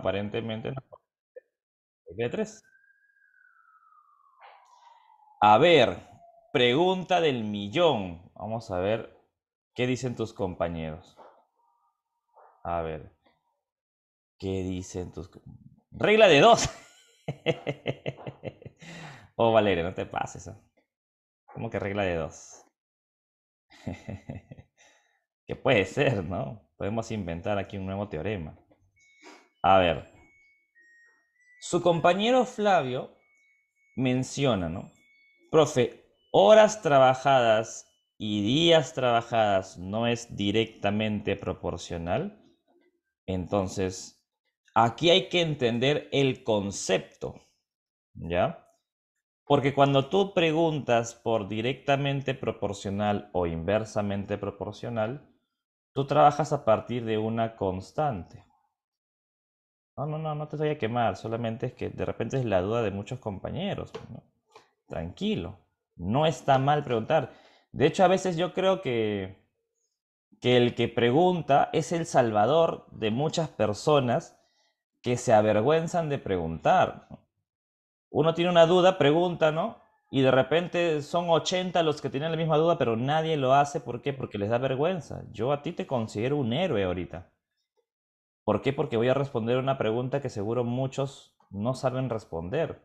Aparentemente no. de tres? A ver, pregunta del millón. Vamos a ver qué dicen tus compañeros. A ver, ¿qué dicen tus Regla de dos. oh, Valeria, no te pases. ¿ah? ¿Cómo que regla de dos? que puede ser, ¿no? Podemos inventar aquí un nuevo teorema. A ver, su compañero Flavio menciona, ¿no? Profe, horas trabajadas y días trabajadas no es directamente proporcional. Entonces, aquí hay que entender el concepto, ¿ya? Porque cuando tú preguntas por directamente proporcional o inversamente proporcional, tú trabajas a partir de una constante. No, no, no, no te voy a quemar, solamente es que de repente es la duda de muchos compañeros. Pues, Tranquilo, no está mal preguntar. De hecho, a veces yo creo que, que el que pregunta es el salvador de muchas personas que se avergüenzan de preguntar. Uno tiene una duda, pregunta, ¿no? Y de repente son 80 los que tienen la misma duda, pero nadie lo hace. ¿Por qué? Porque les da vergüenza. Yo a ti te considero un héroe ahorita. ¿Por qué? Porque voy a responder una pregunta que seguro muchos no saben responder.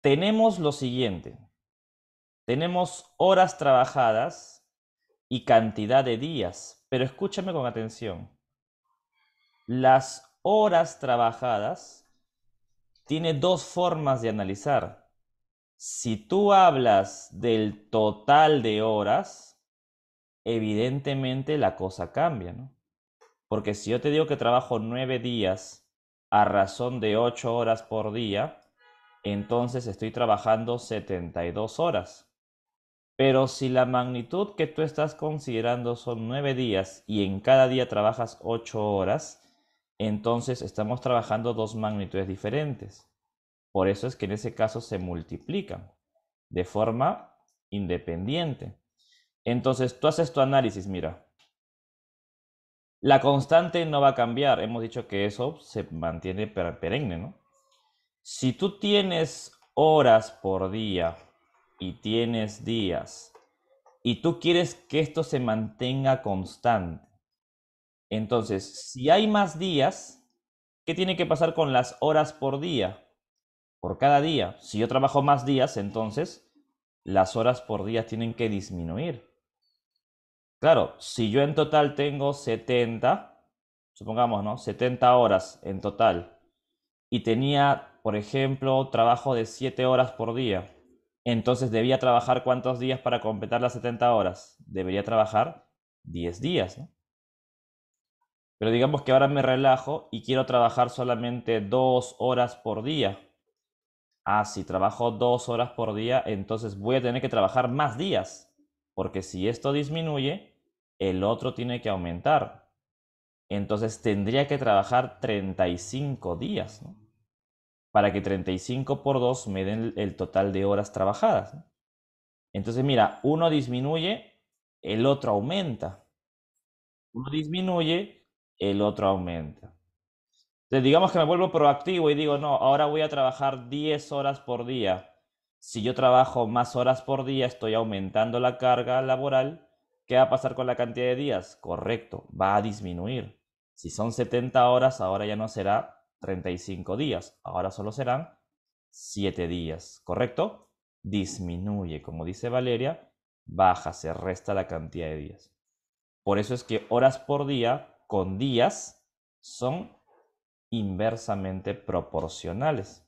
Tenemos lo siguiente. Tenemos horas trabajadas y cantidad de días, pero escúchame con atención. Las horas trabajadas tiene dos formas de analizar. Si tú hablas del total de horas, evidentemente la cosa cambia, ¿no? Porque si yo te digo que trabajo nueve días a razón de ocho horas por día, entonces estoy trabajando 72 horas. Pero si la magnitud que tú estás considerando son nueve días y en cada día trabajas ocho horas, entonces estamos trabajando dos magnitudes diferentes. Por eso es que en ese caso se multiplican de forma independiente. Entonces tú haces tu análisis, mira, la constante no va a cambiar. Hemos dicho que eso se mantiene perenne, ¿no? Si tú tienes horas por día y tienes días y tú quieres que esto se mantenga constante, entonces, si hay más días, ¿qué tiene que pasar con las horas por día? Por cada día. Si yo trabajo más días, entonces las horas por día tienen que disminuir. Claro, si yo en total tengo 70, supongamos, ¿no? 70 horas en total, y tenía, por ejemplo, trabajo de 7 horas por día, entonces debía trabajar cuántos días para completar las 70 horas? Debería trabajar 10 días, Pero digamos que ahora me relajo y quiero trabajar solamente 2 horas por día. Ah, si trabajo 2 horas por día, entonces voy a tener que trabajar más días porque si esto disminuye, el otro tiene que aumentar. Entonces tendría que trabajar 35 días, Para que 35 por 2 me den el total de horas trabajadas. Entonces, mira, uno disminuye, el otro aumenta. Uno disminuye, el otro aumenta. Entonces, digamos que me vuelvo proactivo y digo, no, ahora voy a trabajar 10 horas por día si yo trabajo más horas por día, estoy aumentando la carga laboral. ¿Qué va a pasar con la cantidad de días? Correcto, va a disminuir. Si son 70 horas, ahora ya no será 35 días, ahora solo serán 7 días, ¿correcto? Disminuye, como dice Valeria, baja, se resta la cantidad de días. Por eso es que horas por día con días son inversamente proporcionales.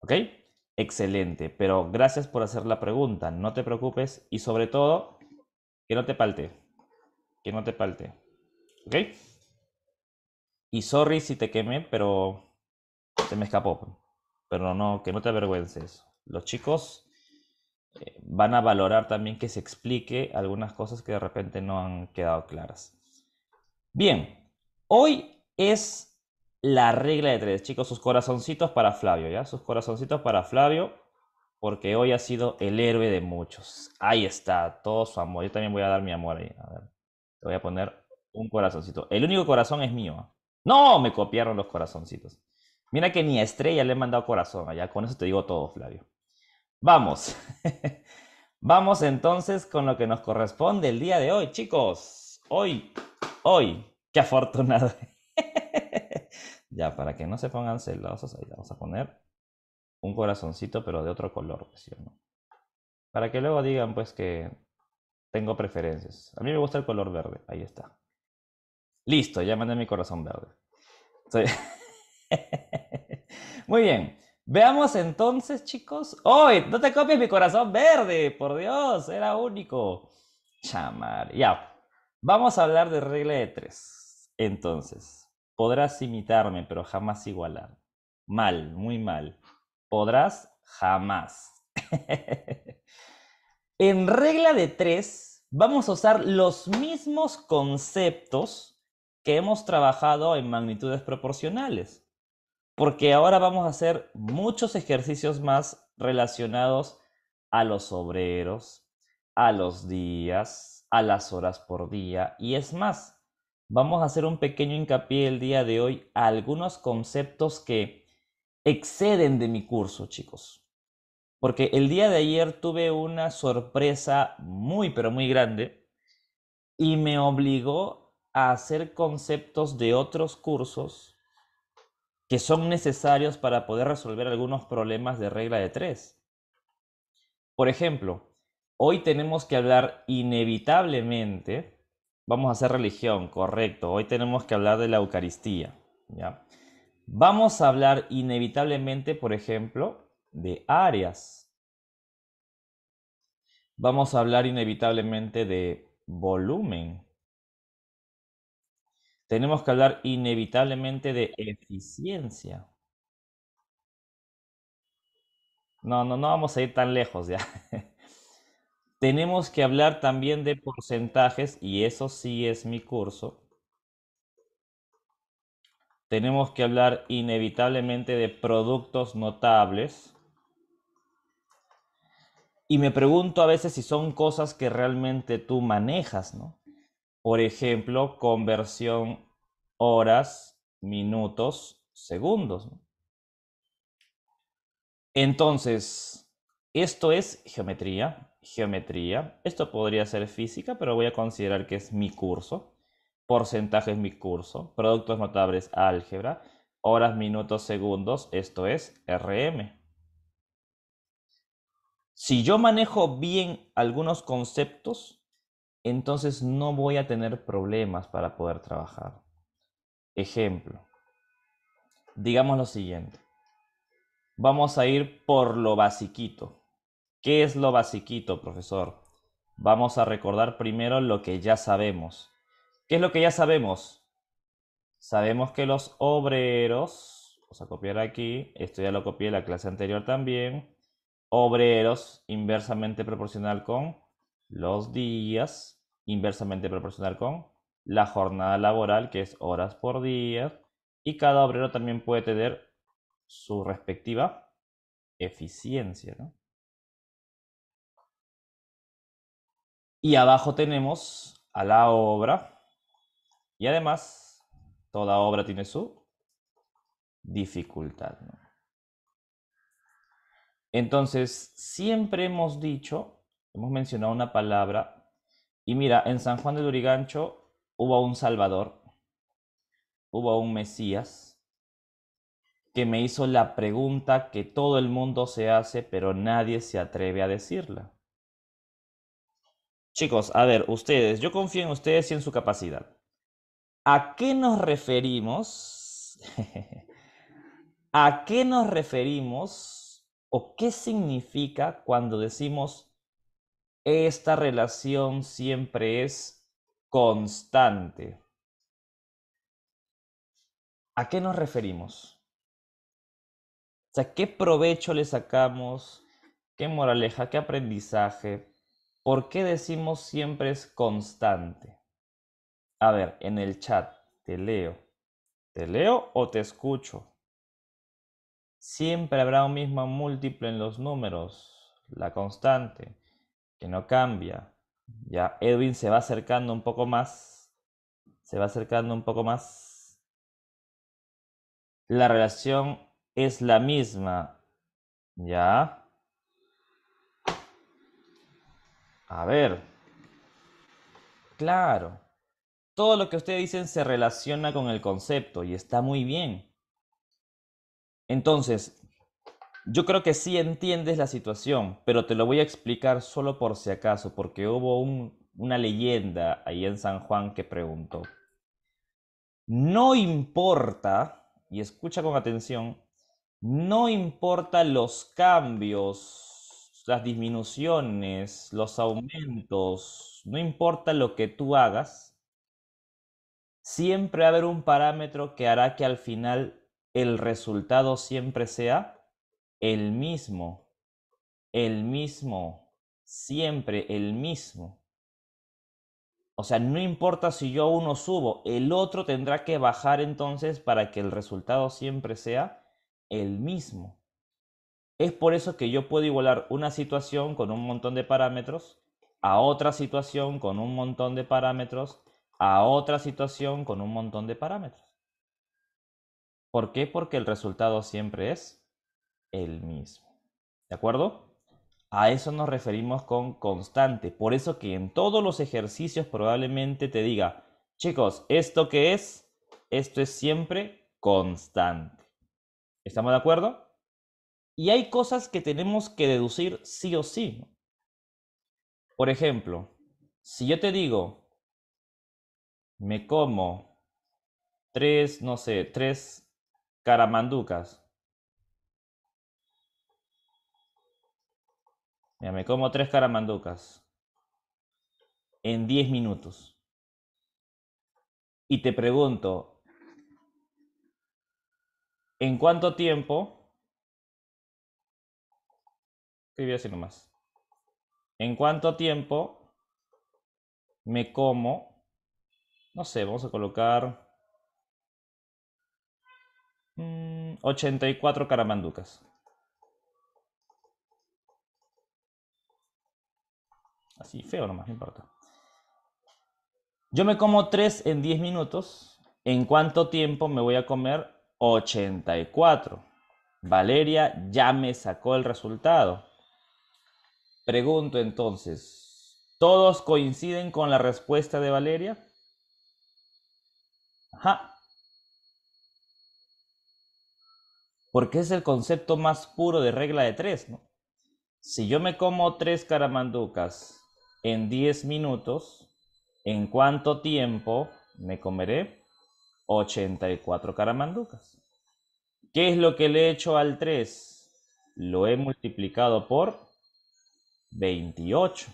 ¿Ok? Excelente, pero gracias por hacer la pregunta, no te preocupes y sobre todo, que no te palte, que no te palte, ¿ok? Y sorry si te quemé, pero se me escapó, pero no, que no te avergüences. Los chicos eh, van a valorar también que se explique algunas cosas que de repente no han quedado claras. Bien, hoy es la regla de tres. Chicos, sus corazoncitos para Flavio, ¿ya? Sus corazoncitos para Flavio, porque hoy ha sido el héroe de muchos. Ahí está, todo su amor. Yo también voy a dar mi amor ahí. A ver, te voy a poner un corazoncito. El único corazón es mío. ¿ah? No, me copiaron los corazoncitos. Mira que ni a Estrella le he mandado corazón allá. ¿ah? Con eso te digo todo, Flavio. Vamos. Vamos entonces con lo que nos corresponde el día de hoy, chicos. Hoy, hoy, qué afortunado. Ya, para que no se pongan celosos, ahí vamos a poner un corazoncito, pero de otro color, ¿cierto? no? Para que luego digan, pues, que tengo preferencias. A mí me gusta el color verde, ahí está. Listo, ya mandé mi corazón verde. Muy bien. Veamos entonces, chicos. ¡Hoy! no te copies mi corazón verde, por Dios, era único. Chamar. Ya. Vamos a hablar de regla de tres. Entonces, Podrás imitarme, pero jamás igualar. Mal, muy mal. Podrás, jamás. en regla de tres, vamos a usar los mismos conceptos que hemos trabajado en magnitudes proporcionales, porque ahora vamos a hacer muchos ejercicios más relacionados a los obreros, a los días, a las horas por día, y es más, vamos a hacer un pequeño hincapié el día de hoy a algunos conceptos que exceden de mi curso, chicos. Porque el día de ayer tuve una sorpresa muy, pero muy grande y me obligó a hacer conceptos de otros cursos que son necesarios para poder resolver algunos problemas de regla de tres. Por ejemplo, hoy tenemos que hablar inevitablemente Vamos a hacer religión, correcto. Hoy tenemos que hablar de la Eucaristía. ¿ya? Vamos a hablar inevitablemente, por ejemplo, de áreas. Vamos a hablar inevitablemente de volumen. Tenemos que hablar inevitablemente de eficiencia. No, no, no vamos a ir tan lejos ya. Tenemos que hablar también de porcentajes y eso sí es mi curso. Tenemos que hablar inevitablemente de productos notables. Y me pregunto a veces si son cosas que realmente tú manejas, ¿no? Por ejemplo, conversión horas, minutos, segundos. Entonces, esto es geometría, geometría. Esto podría ser física, pero voy a considerar que es mi curso. Porcentaje es mi curso. Productos notables, álgebra. Horas, minutos, segundos, esto es RM. Si yo manejo bien algunos conceptos, entonces no voy a tener problemas para poder trabajar. Ejemplo. Digamos lo siguiente. Vamos a ir por lo basiquito ¿Qué es lo basiquito, profesor? Vamos a recordar primero lo que ya sabemos. ¿Qué es lo que ya sabemos? Sabemos que los obreros, vamos a copiar aquí, esto ya lo copié en la clase anterior también, obreros inversamente proporcional con los días, inversamente proporcional con la jornada laboral, que es horas por día, y cada obrero también puede tener su respectiva eficiencia. ¿no? Y abajo tenemos a la obra. Y además, toda obra tiene su dificultad. Entonces, siempre hemos dicho, hemos mencionado una palabra. Y mira, en San Juan de Lurigancho hubo un Salvador, hubo un Mesías, que me hizo la pregunta que todo el mundo se hace, pero nadie se atreve a decirla. Chicos, a ver, ustedes, yo confío en ustedes y en su capacidad. ¿A qué nos referimos? ¿A qué nos referimos o qué significa cuando decimos esta relación siempre es constante? ¿A qué nos referimos? O sea, ¿qué provecho le sacamos? ¿Qué moraleja? ¿Qué aprendizaje? ¿Por qué decimos siempre es constante? A ver, en el chat, te leo. ¿Te leo o te escucho? Siempre habrá un mismo múltiplo en los números, la constante, que no cambia. Ya Edwin se va acercando un poco más. Se va acercando un poco más. La relación es la misma. Ya. A ver. Claro. Todo lo que ustedes dicen se relaciona con el concepto y está muy bien. Entonces, yo creo que sí entiendes la situación, pero te lo voy a explicar solo por si acaso, porque hubo una leyenda ahí en San Juan que preguntó. No importa, y escucha con atención, no importa los cambios las disminuciones, los aumentos, no importa lo que tú hagas, siempre va a haber un parámetro que hará que al final el resultado siempre sea el mismo, el mismo, siempre el mismo. O sea, no importa si yo uno subo, el otro tendrá que bajar entonces para que el resultado siempre sea el mismo. Es por eso que yo puedo igualar una situación con un montón de parámetros a otra situación con un montón de parámetros a otra situación con un montón de parámetros. ¿Por qué? Porque el resultado siempre es el mismo. ¿De acuerdo? A eso nos referimos con constante. Por eso que en todos los ejercicios probablemente te diga, chicos, ¿esto qué es? Esto es siempre constante. ¿Estamos de acuerdo? Y hay cosas que tenemos que deducir sí o sí. Por ejemplo, si yo te digo, me como tres, no sé, tres caramanducas. Mira, me como tres caramanducas en 10 minutos. Y te pregunto, ¿en cuánto tiempo a así nomás. ¿En cuánto tiempo me como? No sé, vamos a colocar 84 mm, caramanducas. Así, feo nomás, no importa. Yo me como 3 en 10 minutos. ¿En cuánto tiempo me voy a comer 84? Valeria ya me sacó el resultado. Pregunto entonces, ¿todos coinciden con la respuesta de Valeria? Ajá. Porque es el concepto más puro de regla de tres, ¿no? Si yo me como tres caramanducas en 10 minutos, ¿en cuánto tiempo me comeré 84 caramanducas? ¿Qué es lo que le he hecho al 3? Lo he multiplicado por 28.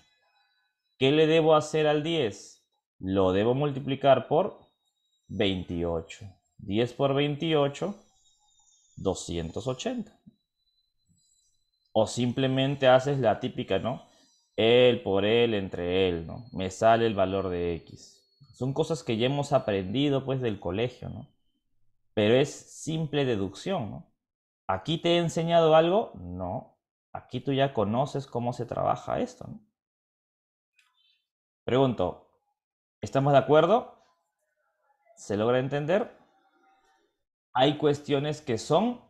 ¿Qué le debo hacer al 10? Lo debo multiplicar por 28. 10 por 28, 280. O simplemente haces la típica, ¿no? El por él, entre él, ¿no? Me sale el valor de X. Son cosas que ya hemos aprendido pues del colegio, ¿no? Pero es simple deducción, ¿no? ¿Aquí te he enseñado algo? No, aquí tú ya conoces cómo se trabaja esto. Pregunto, ¿estamos de acuerdo? ¿Se logra entender? Hay cuestiones que son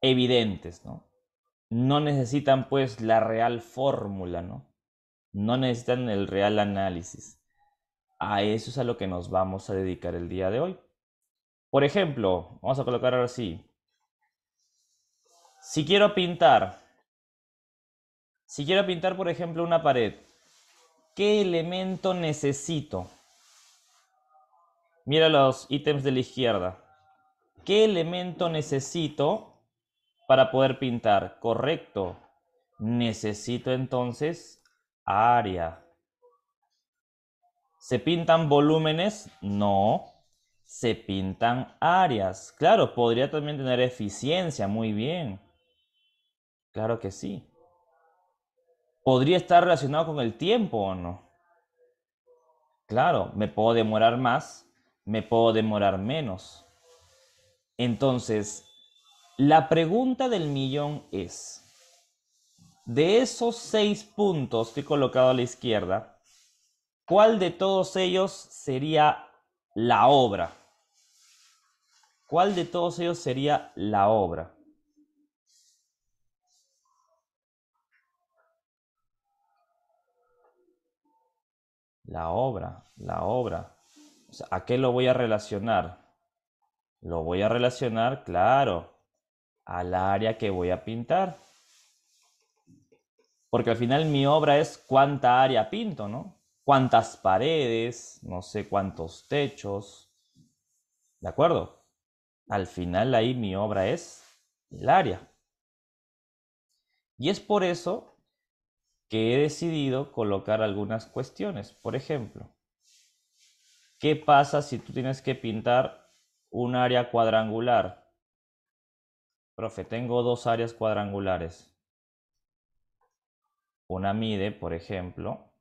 evidentes, ¿no? No necesitan pues la real fórmula, ¿no? No necesitan el real análisis. A eso es a lo que nos vamos a dedicar el día de hoy. Por ejemplo, vamos a colocar ahora sí. Si quiero pintar si quiero pintar, por ejemplo, una pared, ¿qué elemento necesito? Mira los ítems de la izquierda. ¿Qué elemento necesito para poder pintar? Correcto. Necesito entonces área. ¿Se pintan volúmenes? No. Se pintan áreas. Claro, podría también tener eficiencia. Muy bien. Claro que sí podría estar relacionado con el tiempo o no. Claro, me puedo demorar más, me puedo demorar menos. Entonces, la pregunta del millón es, de esos seis puntos que he colocado a la izquierda, ¿cuál de todos ellos sería la obra? ¿Cuál de todos ellos sería la obra? La obra, la obra. ¿A qué lo voy a relacionar? Lo voy a relacionar, claro, al área que voy a pintar. Porque al final mi obra es cuánta área pinto, ¿no? Cuántas paredes, no sé cuántos techos. ¿De acuerdo? Al final ahí mi obra es el área. Y es por eso que he decidido colocar algunas cuestiones. Por ejemplo, ¿qué pasa si tú tienes que pintar un área cuadrangular? Profe, tengo dos áreas cuadrangulares. Una mide, por ejemplo,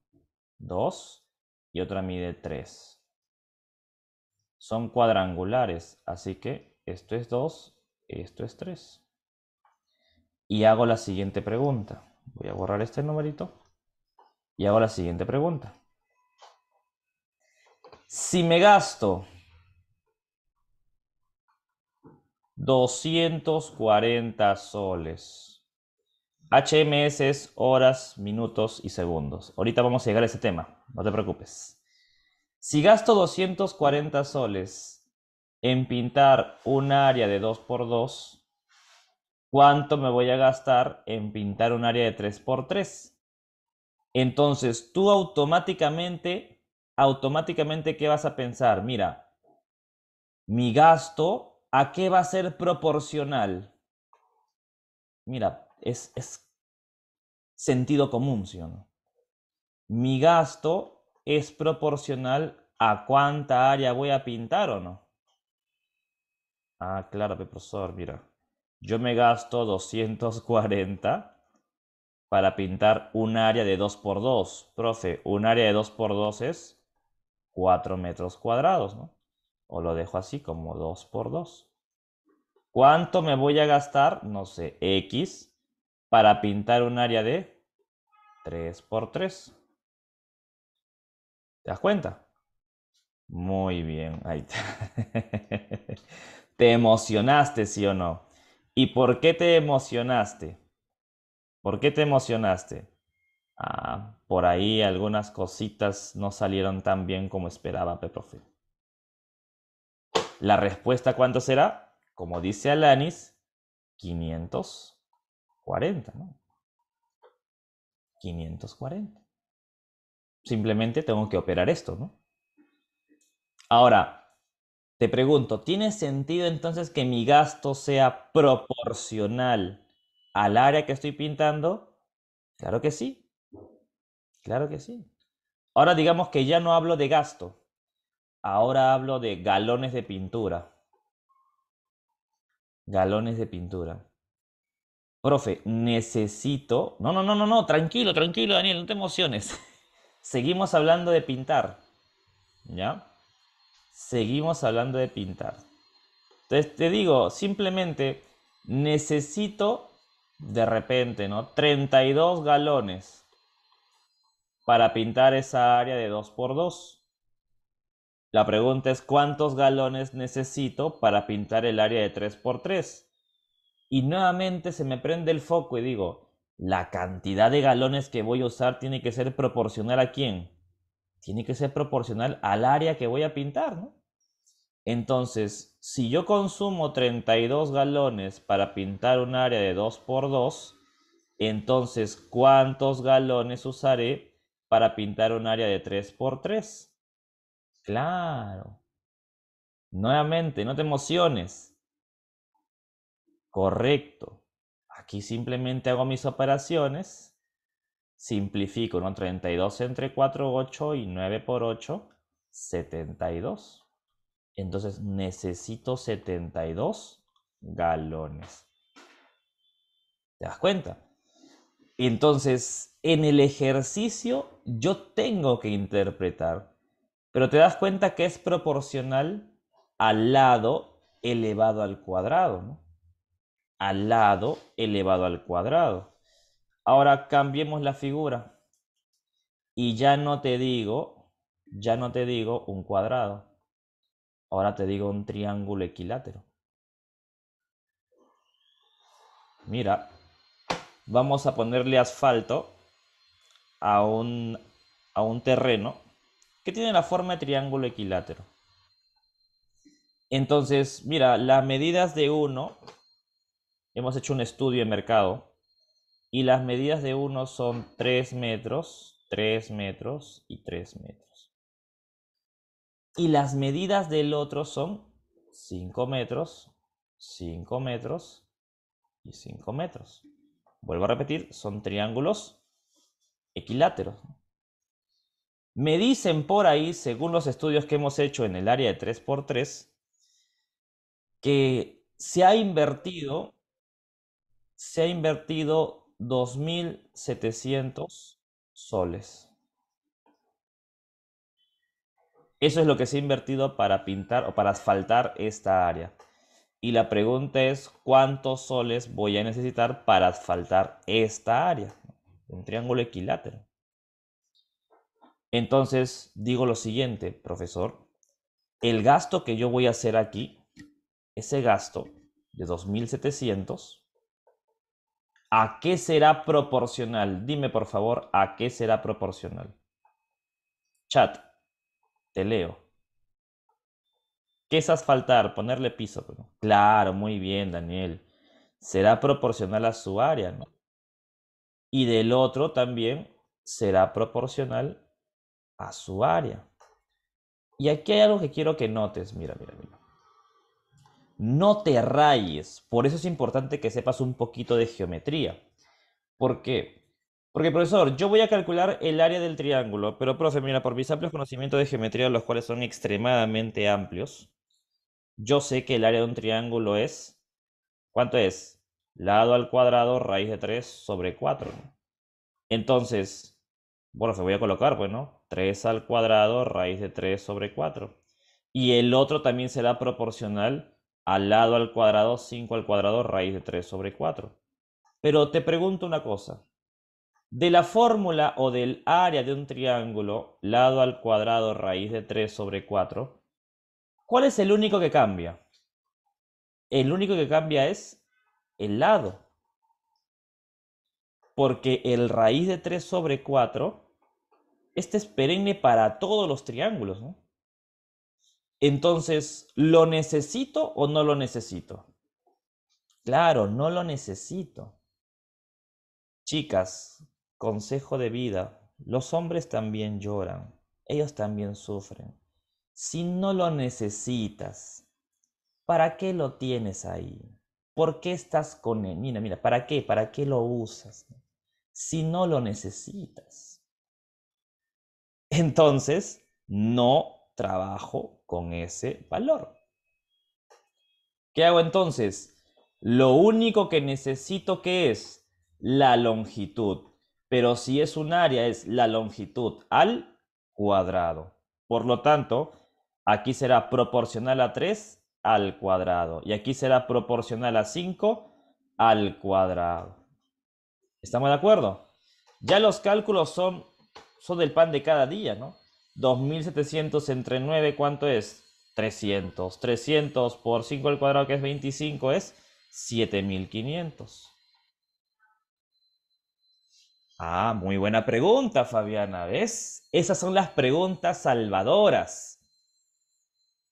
2 y otra mide 3. Son cuadrangulares, así que esto es 2, esto es 3. Y hago la siguiente pregunta. Voy a borrar este numerito y hago la siguiente pregunta. Si me gasto 240 soles, HMS es horas, minutos y segundos. Ahorita vamos a llegar a ese tema, no te preocupes. Si gasto 240 soles en pintar un área de 2x2, cuánto me voy a gastar en pintar un área de 3x3. Entonces, tú automáticamente, automáticamente, ¿qué vas a pensar? Mira, mi gasto, ¿a qué va a ser proporcional? Mira, es, sentido común, ¿sí o no? Mi gasto es proporcional a cuánta área voy a pintar o no. Ah, claro, profesor, mira yo me gasto 240 para pintar un área de 2x2. Profe, un área de 2x2 es 4 metros cuadrados, ¿no? O lo dejo así, como 2x2. ¿Cuánto me voy a gastar? No sé, X, para pintar un área de 3x3. ¿Te das cuenta? Muy bien, ahí está. ¿Te emocionaste, sí o no? ¿Y por qué te emocionaste? ¿Por qué te emocionaste? Ah, por ahí algunas cositas no salieron tan bien como esperaba profe La respuesta cuánto será? Como dice Alanis, 540, ¿no? 540. Simplemente tengo que operar esto, ¿no? Ahora, te pregunto, ¿tiene sentido entonces que mi gasto sea proporcional al área que estoy pintando? Claro que sí. Claro que sí. Ahora digamos que ya no hablo de gasto. Ahora hablo de galones de pintura. Galones de pintura. Profe, necesito... No, no, no, no, no, tranquilo, tranquilo, Daniel, no te emociones. Seguimos hablando de pintar. ¿Ya? seguimos hablando de pintar. Entonces te digo, simplemente necesito de repente, ¿no? 32 galones para pintar esa área de 2 x 2. La pregunta es cuántos galones necesito para pintar el área de 3 x 3. Y nuevamente se me prende el foco y digo, la cantidad de galones que voy a usar tiene que ser proporcional a quién? tiene que ser proporcional al área que voy a pintar, ¿no? Entonces, si yo consumo 32 galones para pintar un área de 2 x 2, entonces, ¿cuántos galones usaré para pintar un área de 3 x 3? Claro. Nuevamente, no te emociones. Correcto. Aquí simplemente hago mis operaciones Simplifico ¿no? 32 entre 4, 8 y 9 por 8, 72. Entonces necesito 72 galones. ¿Te das cuenta? Entonces, en el ejercicio yo tengo que interpretar, pero te das cuenta que es proporcional al lado elevado al cuadrado, ¿no? Al lado elevado al cuadrado. Ahora cambiemos la figura. Y ya no te digo, ya no te digo un cuadrado. Ahora te digo un triángulo equilátero. Mira, vamos a ponerle asfalto a un, terreno que tiene la forma de triángulo equilátero. Entonces, mira, las medidas de uno, hemos hecho un estudio de mercado y las medidas de uno son 3 metros, 3 metros y 3 metros. Y las medidas del otro son 5 metros, 5 metros y 5 metros. Vuelvo a repetir, son triángulos equiláteros. Me dicen por ahí, según los estudios que hemos hecho en el área de 3x3, que se ha invertido, se ha invertido 2.700 soles. Eso es lo que se ha invertido para pintar o para asfaltar esta área. Y la pregunta es, ¿cuántos soles voy a necesitar para asfaltar esta área? Un triángulo equilátero. Entonces, digo lo siguiente, profesor. El gasto que yo voy a hacer aquí, ese gasto de 2.700, ¿A qué será proporcional? Dime por favor, ¿a qué será proporcional? Chat, te leo. ¿Qué es asfaltar? Ponerle piso. Claro, muy bien, Daniel. Será proporcional a su área, ¿no? Y del otro también será proporcional a su área. Y aquí hay algo que quiero que notes. Mira, mira, mira. No te rayes. Por eso es importante que sepas un poquito de geometría. ¿Por qué? Porque, profesor, yo voy a calcular el área del triángulo, pero, profe, mira, por mis amplios conocimientos de geometría, los cuales son extremadamente amplios, yo sé que el área de un triángulo es, ¿cuánto es? Lado al cuadrado, raíz de 3 sobre 4. Entonces, bueno, se voy a colocar, pues, ¿no? 3 al cuadrado, raíz de 3 sobre 4. Y el otro también será proporcional al lado al cuadrado, 5 al cuadrado, raíz de 3 sobre 4. Pero te pregunto una cosa. De la fórmula o del área de un triángulo, lado al cuadrado, raíz de 3 sobre 4, ¿cuál es el único que cambia? El único que cambia es el lado. Porque el raíz de 3 sobre 4, este es perenne para todos los triángulos, ¿no? Entonces, ¿lo necesito o no lo necesito? Claro, no lo necesito. Chicas, consejo de vida, los hombres también lloran, ellos también sufren. Si no lo necesitas, ¿para qué lo tienes ahí? ¿Por qué estás con él? Mira, mira, ¿para qué? ¿Para qué lo usas? Si no lo necesitas. Entonces, no trabajo con ese valor. ¿Qué hago entonces? Lo único que necesito que es la longitud. Pero si es un área, es la longitud al cuadrado. Por lo tanto, aquí será proporcional a 3 al cuadrado. Y aquí será proporcional a 5 al cuadrado. ¿Estamos de acuerdo? Ya los cálculos son, son del pan de cada día, ¿no? 2.700 entre 9, ¿cuánto es? 300. 300 por 5 al cuadrado, que es 25, es 7.500. Ah, muy buena pregunta, Fabiana. ¿Ves? Esas son las preguntas salvadoras.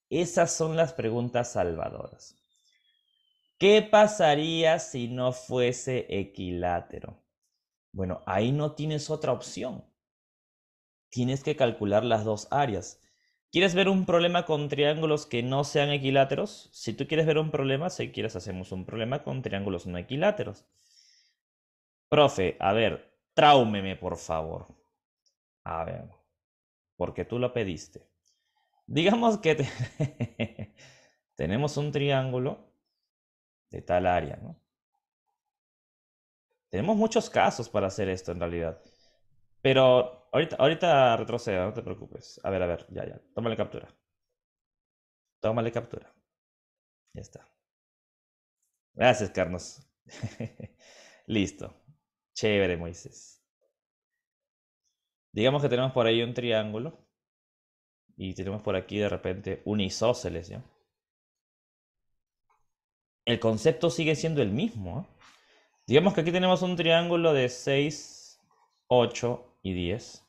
Esas son las preguntas salvadoras. ¿Qué pasaría si no fuese equilátero? Bueno, ahí no tienes otra opción tienes que calcular las dos áreas. ¿Quieres ver un problema con triángulos que no sean equiláteros? Si tú quieres ver un problema, si quieres hacemos un problema con triángulos no equiláteros. Profe, a ver, tráumeme por favor. A ver, porque tú lo pediste. Digamos que tenemos un triángulo de tal área, ¿no? Tenemos muchos casos para hacer esto en realidad. Pero ahorita, ahorita retroceda, no te preocupes. A ver, a ver, ya, ya. Tómale captura. Tómale captura. Ya está. Gracias, Carlos. Listo. Chévere, Moisés. Digamos que tenemos por ahí un triángulo y tenemos por aquí de repente un isósceles. El concepto sigue siendo el mismo. ¿eh? Digamos que aquí tenemos un triángulo de 6, 8 y 10.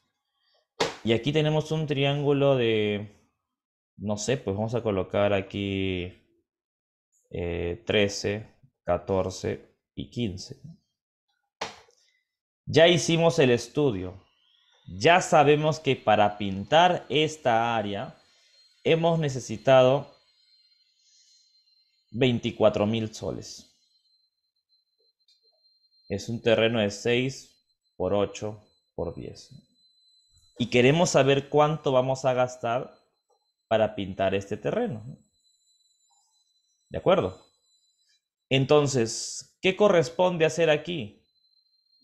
Y aquí tenemos un triángulo de, no sé, pues vamos a colocar aquí 13, eh, 14 y 15. Ya hicimos el estudio. Ya sabemos que para pintar esta área hemos necesitado 24 mil soles. Es un terreno de 6 por 8 por 10. Y queremos saber cuánto vamos a gastar para pintar este terreno. ¿De acuerdo? Entonces, ¿qué corresponde hacer aquí?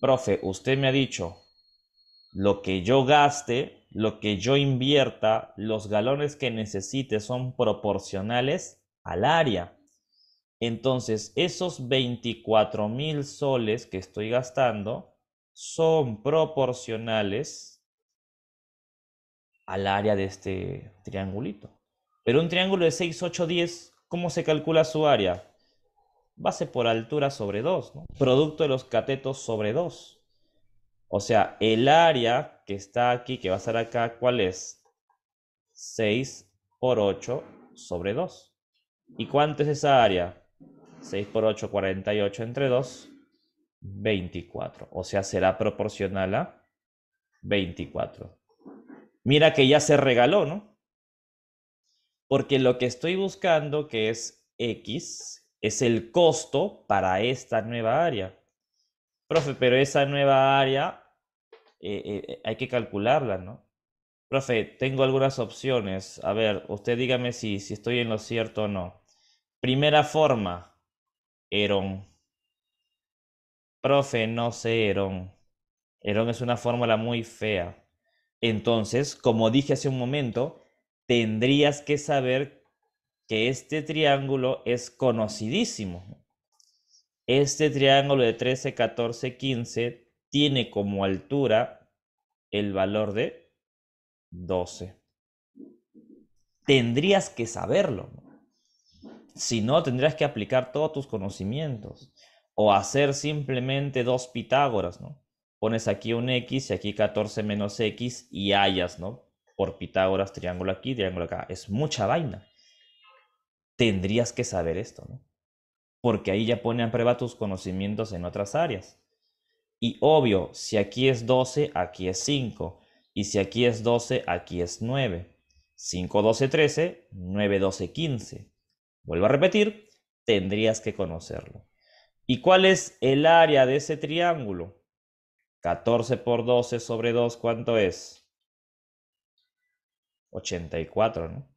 Profe, usted me ha dicho, lo que yo gaste, lo que yo invierta, los galones que necesite son proporcionales al área. Entonces, esos 24 mil soles que estoy gastando, son proporcionales al área de este triangulito. Pero un triángulo de 6, 8, 10, ¿cómo se calcula su área? Base por altura sobre 2, ¿no? producto de los catetos sobre 2. O sea, el área que está aquí, que va a estar acá, ¿cuál es? 6 por 8 sobre 2. ¿Y cuánto es esa área? 6 por 8, 48 entre 2. 24. O sea, será proporcional a 24. Mira que ya se regaló, ¿no? Porque lo que estoy buscando, que es X, es el costo para esta nueva área. Profe, pero esa nueva área eh, eh, eh, hay que calcularla, ¿no? Profe, tengo algunas opciones. A ver, usted dígame si, si estoy en lo cierto o no. Primera forma, Eron. Profe, no sé, Herón. Herón es una fórmula muy fea. Entonces, como dije hace un momento, tendrías que saber que este triángulo es conocidísimo. Este triángulo de 13, 14, 15 tiene como altura el valor de 12. Tendrías que saberlo. Si no, tendrías que aplicar todos tus conocimientos o hacer simplemente dos Pitágoras, ¿no? Pones aquí un x y aquí 14 menos x y hallas, ¿no? Por Pitágoras, triángulo aquí, triángulo acá. Es mucha vaina. Tendrías que saber esto, ¿no? Porque ahí ya pone a prueba tus conocimientos en otras áreas. Y obvio, si aquí es 12, aquí es 5. Y si aquí es 12, aquí es 9. 5, 12, 13, 9, 12, 15. Vuelvo a repetir, tendrías que conocerlo. ¿Y cuál es el área de ese triángulo? 14 por 12 sobre 2, ¿cuánto es? 84, ¿no?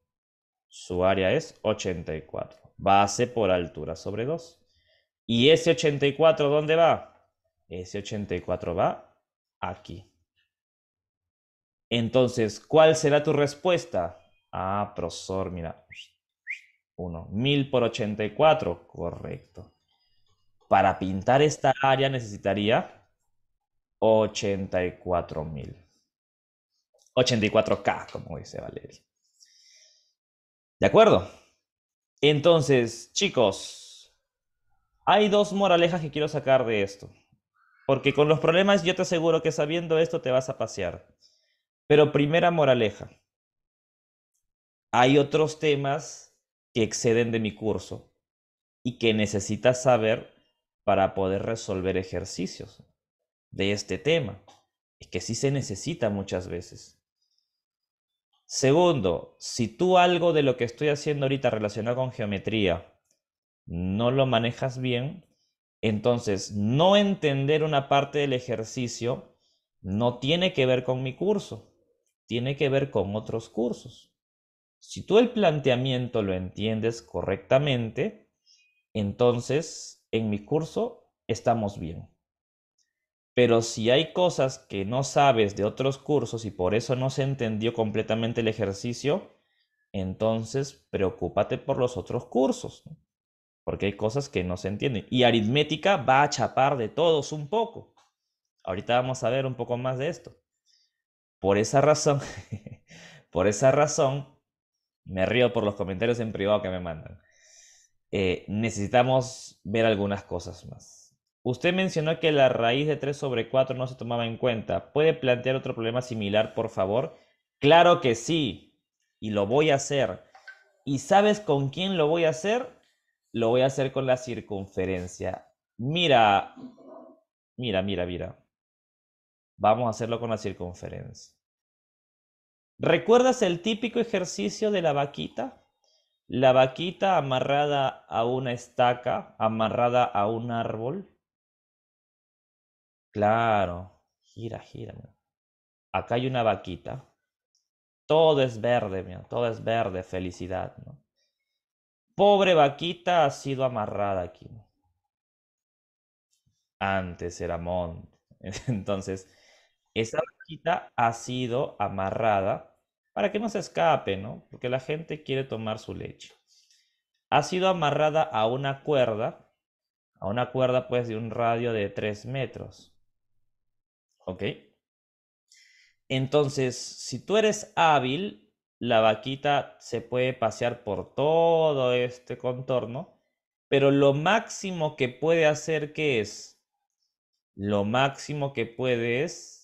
Su área es 84. Base por altura sobre 2. ¿Y ese 84 dónde va? Ese 84 va aquí. Entonces, ¿cuál será tu respuesta? Ah, profesor, mira. 1. 1000 por 84, correcto. Para pintar esta área necesitaría 84 mil. 84K, como dice Valeria. ¿De acuerdo? Entonces, chicos, hay dos moralejas que quiero sacar de esto. Porque con los problemas yo te aseguro que sabiendo esto te vas a pasear. Pero primera moraleja, hay otros temas que exceden de mi curso y que necesitas saber para poder resolver ejercicios de este tema. Es que sí se necesita muchas veces. Segundo, si tú algo de lo que estoy haciendo ahorita relacionado con geometría no lo manejas bien, entonces no entender una parte del ejercicio no tiene que ver con mi curso, tiene que ver con otros cursos. Si tú el planteamiento lo entiendes correctamente, entonces en mi curso estamos bien. Pero si hay cosas que no sabes de otros cursos y por eso no se entendió completamente el ejercicio, entonces preocúpate por los otros cursos, porque hay cosas que no se entienden. Y aritmética va a chapar de todos un poco. Ahorita vamos a ver un poco más de esto. Por esa razón, por esa razón, me río por los comentarios en privado que me mandan. Eh, necesitamos ver algunas cosas más. Usted mencionó que la raíz de 3 sobre 4 no se tomaba en cuenta. ¿Puede plantear otro problema similar, por favor? Claro que sí, y lo voy a hacer. ¿Y sabes con quién lo voy a hacer? Lo voy a hacer con la circunferencia. Mira, mira, mira, mira. Vamos a hacerlo con la circunferencia. ¿Recuerdas el típico ejercicio de la vaquita? La vaquita amarrada a una estaca, amarrada a un árbol. Claro, gira, gira. Acá hay una vaquita. Todo es verde, mira, todo es verde, felicidad. ¿no? Pobre vaquita ha sido amarrada aquí. Antes era monte. Entonces, esa vaquita ha sido amarrada para que no se escape, ¿no? Porque la gente quiere tomar su leche. Ha sido amarrada a una cuerda, a una cuerda pues de un radio de 3 metros. ¿Ok? Entonces, si tú eres hábil, la vaquita se puede pasear por todo este contorno, pero lo máximo que puede hacer, ¿qué es? Lo máximo que puede es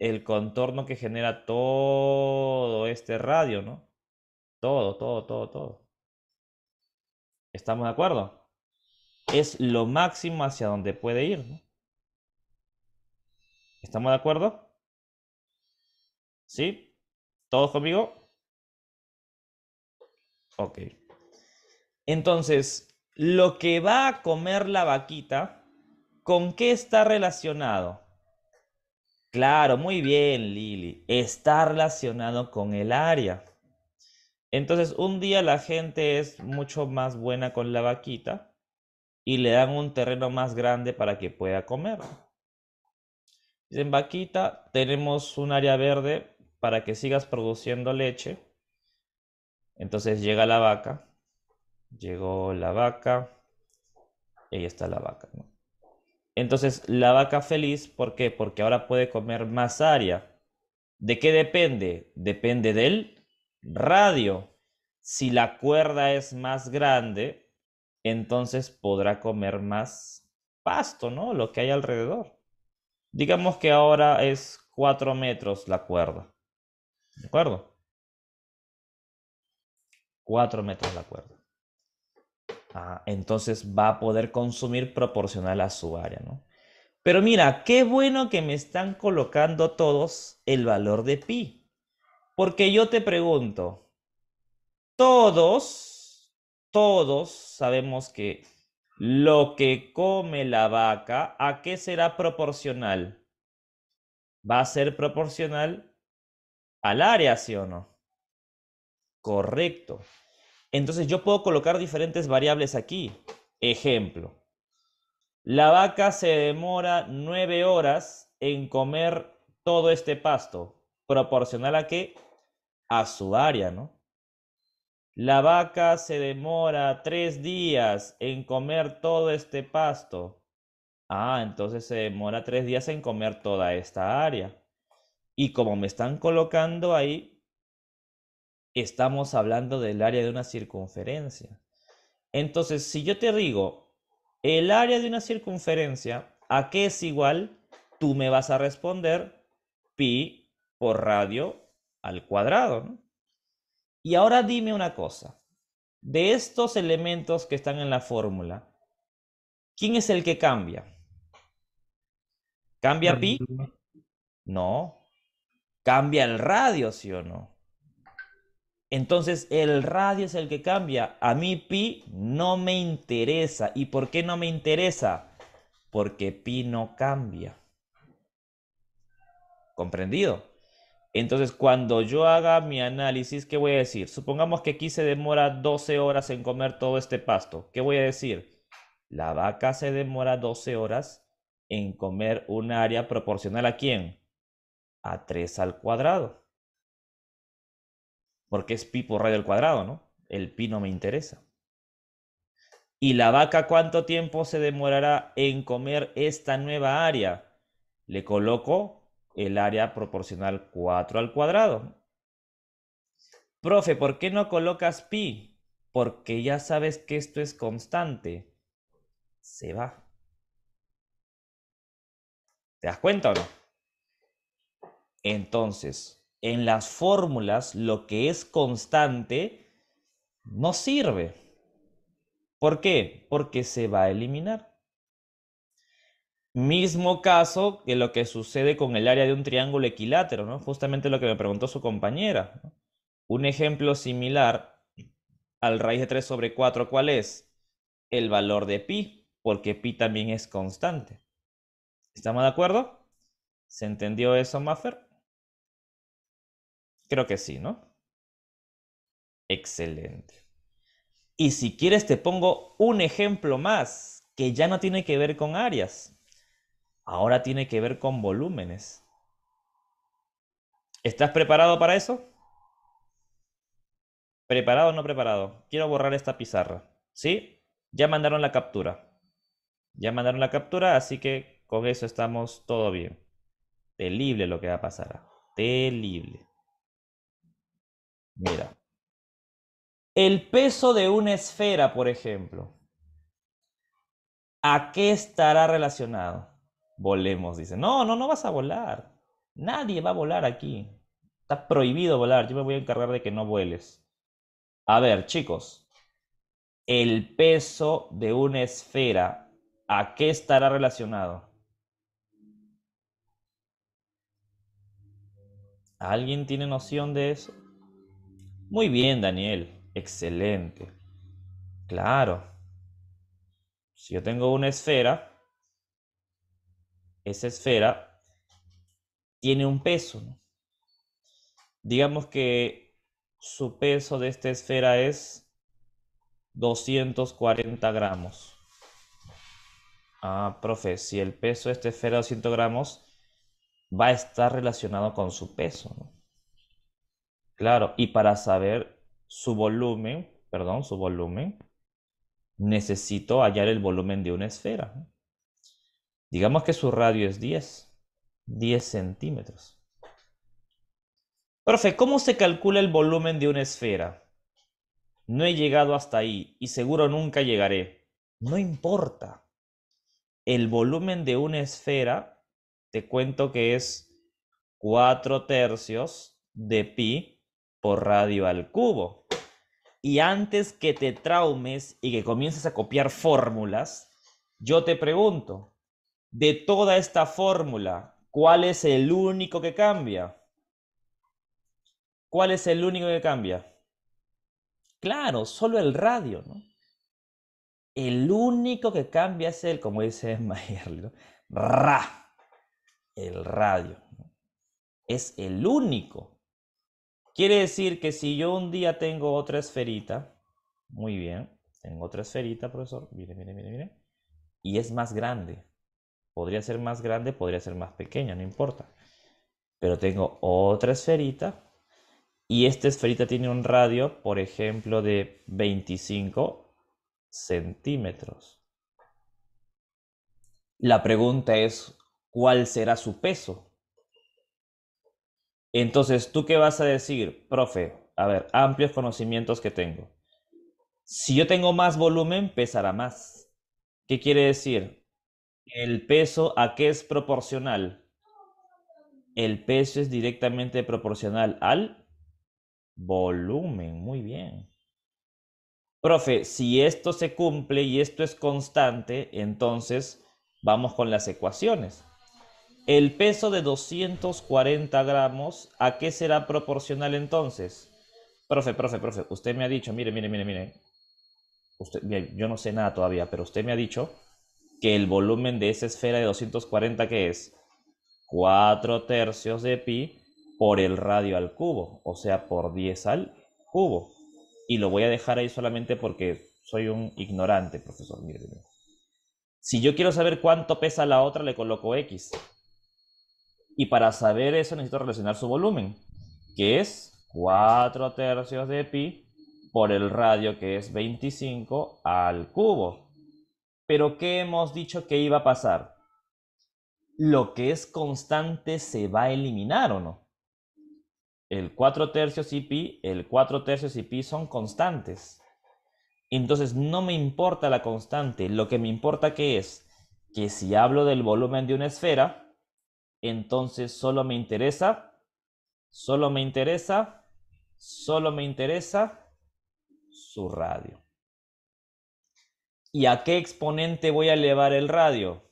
el contorno que genera todo este radio, ¿no? Todo, todo, todo, todo. ¿Estamos de acuerdo? Es lo máximo hacia donde puede ir, ¿no? ¿Estamos de acuerdo? ¿Sí? ¿Todos conmigo? Ok. Entonces, lo que va a comer la vaquita, ¿con qué está relacionado? Claro, muy bien, Lili. Está relacionado con el área. Entonces, un día la gente es mucho más buena con la vaquita y le dan un terreno más grande para que pueda comer. Dicen, vaquita, tenemos un área verde para que sigas produciendo leche. Entonces llega la vaca, llegó la vaca, ahí está la vaca. ¿no? Entonces, la vaca feliz, ¿por qué? Porque ahora puede comer más área. ¿De qué depende? Depende del radio. Si la cuerda es más grande, entonces podrá comer más pasto, ¿no? Lo que hay alrededor. Digamos que ahora es 4 metros la cuerda. ¿De acuerdo? 4 metros la cuerda entonces va a poder consumir proporcional a su área, ¿no? Pero mira, qué bueno que me están colocando todos el valor de pi. Porque yo te pregunto, todos, todos sabemos que lo que come la vaca, ¿a qué será proporcional? Va a ser proporcional al área, ¿sí o no? Correcto. Entonces yo puedo colocar diferentes variables aquí. Ejemplo, la vaca se demora nueve horas en comer todo este pasto, proporcional a qué? A su área, ¿no? La vaca se demora tres días en comer todo este pasto. Ah, entonces se demora tres días en comer toda esta área. Y como me están colocando ahí, estamos hablando del área de una circunferencia. Entonces, si yo te digo el área de una circunferencia, ¿a qué es igual? Tú me vas a responder pi por radio al cuadrado. Y ahora dime una cosa. De estos elementos que están en la fórmula, ¿quién es el que cambia? ¿Cambia pi? No. ¿Cambia el radio, sí o no? Entonces el radio es el que cambia. A mí pi no me interesa. ¿Y por qué no me interesa? Porque pi no cambia. ¿Comprendido? Entonces cuando yo haga mi análisis, ¿qué voy a decir? Supongamos que aquí se demora 12 horas en comer todo este pasto. ¿Qué voy a decir? La vaca se demora 12 horas en comer un área proporcional a quién? A 3 al cuadrado porque es pi por radio al cuadrado, ¿no? El pi no me interesa. ¿Y la vaca cuánto tiempo se demorará en comer esta nueva área? Le coloco el área proporcional 4 al cuadrado. Profe, ¿por qué no colocas pi? Porque ya sabes que esto es constante. Se va. ¿Te das cuenta o no? Entonces, en las fórmulas lo que es constante no sirve. ¿Por qué? Porque se va a eliminar. Mismo caso que lo que sucede con el área de un triángulo equilátero, ¿no? Justamente lo que me preguntó su compañera. Un ejemplo similar al raíz de 3 sobre 4, ¿cuál es? El valor de pi, porque pi también es constante. ¿Estamos de acuerdo? ¿Se entendió eso, Maffer? Creo que sí, ¿no? Excelente. Y si quieres te pongo un ejemplo más, que ya no tiene que ver con áreas, ahora tiene que ver con volúmenes. ¿Estás preparado para eso? ¿Preparado o no preparado? Quiero borrar esta pizarra. ¿Sí? Ya mandaron la captura. Ya mandaron la captura, así que con eso estamos todo bien. Terrible lo que va a pasar. Terrible. Mira. El peso de una esfera, por ejemplo. ¿A qué estará relacionado? Volemos, dice. No, no, no vas a volar. Nadie va a volar aquí. Está prohibido volar. Yo me voy a encargar de que no vueles. A ver, chicos. El peso de una esfera, ¿a qué estará relacionado? ¿Alguien tiene noción de eso? Muy bien, Daniel. Excelente. Claro. Si yo tengo una esfera, esa esfera tiene un peso. Digamos que su peso de esta esfera es 240 gramos. Ah, profe, si el peso de esta esfera 200 gramos va a estar relacionado con su peso. ¿no? Claro, y para saber su volumen, perdón, su volumen, necesito hallar el volumen de una esfera. Digamos que su radio es 10, 10 centímetros. Profe, ¿cómo se calcula el volumen de una esfera? No he llegado hasta ahí y seguro nunca llegaré. No importa. El volumen de una esfera, te cuento que es 4 tercios de pi por radio al cubo. Y antes que te traumes y que comiences a copiar fórmulas, yo te pregunto, de toda esta fórmula, ¿cuál es el único que cambia? ¿Cuál es el único que cambia? Claro, solo el radio, ¿no? El único que cambia es el, como dice Mayerlo, Ra, el radio. Es el único. Quiere decir que si yo un día tengo otra esferita, muy bien, tengo otra esferita, profesor, mire, mire, mire, mire, y es más grande. Podría ser más grande, podría ser más pequeña, no importa. Pero tengo otra esferita y esta esferita tiene un radio, por ejemplo, de 25 centímetros. La pregunta es, ¿cuál será su peso? Entonces, ¿tú qué vas a decir, profe? A ver, amplios conocimientos que tengo. Si yo tengo más volumen, pesará más. ¿Qué quiere decir? El peso a qué es proporcional. El peso es directamente proporcional al volumen. Muy bien. Profe, si esto se cumple y esto es constante, entonces vamos con las ecuaciones. El peso de 240 gramos, ¿a qué será proporcional entonces? Profe, profe, profe, usted me ha dicho, mire, mire, mire, mire. yo no sé nada todavía, pero usted me ha dicho que el volumen de esa esfera de 240 que es 4 tercios de pi por el radio al cubo, o sea, por 10 al cubo. Y lo voy a dejar ahí solamente porque soy un ignorante, profesor. Mire, mire. Si yo quiero saber cuánto pesa la otra, le coloco X. Y para saber eso necesito relacionar su volumen, que es 4 tercios de pi por el radio, que es 25 al cubo. Pero ¿qué hemos dicho que iba a pasar? Lo que es constante se va a eliminar o no. El 4 tercios y pi, el 4 tercios y pi son constantes. Entonces no me importa la constante, lo que me importa que es que si hablo del volumen de una esfera, entonces solo me interesa, solo me interesa, solo me interesa su radio. ¿Y a qué exponente voy a elevar el radio?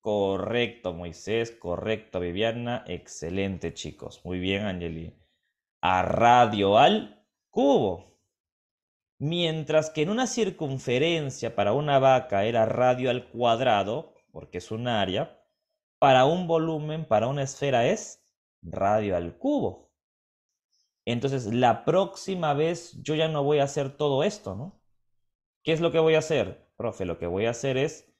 Correcto, Moisés, correcto, Viviana, excelente, chicos. Muy bien, Angeli. A radio al cubo. Mientras que en una circunferencia para una vaca era radio al cuadrado, porque es un área, para un volumen, para una esfera es radio al cubo. Entonces, la próxima vez yo ya no voy a hacer todo esto, ¿no? ¿Qué es lo que voy a hacer? Profe, lo que voy a hacer es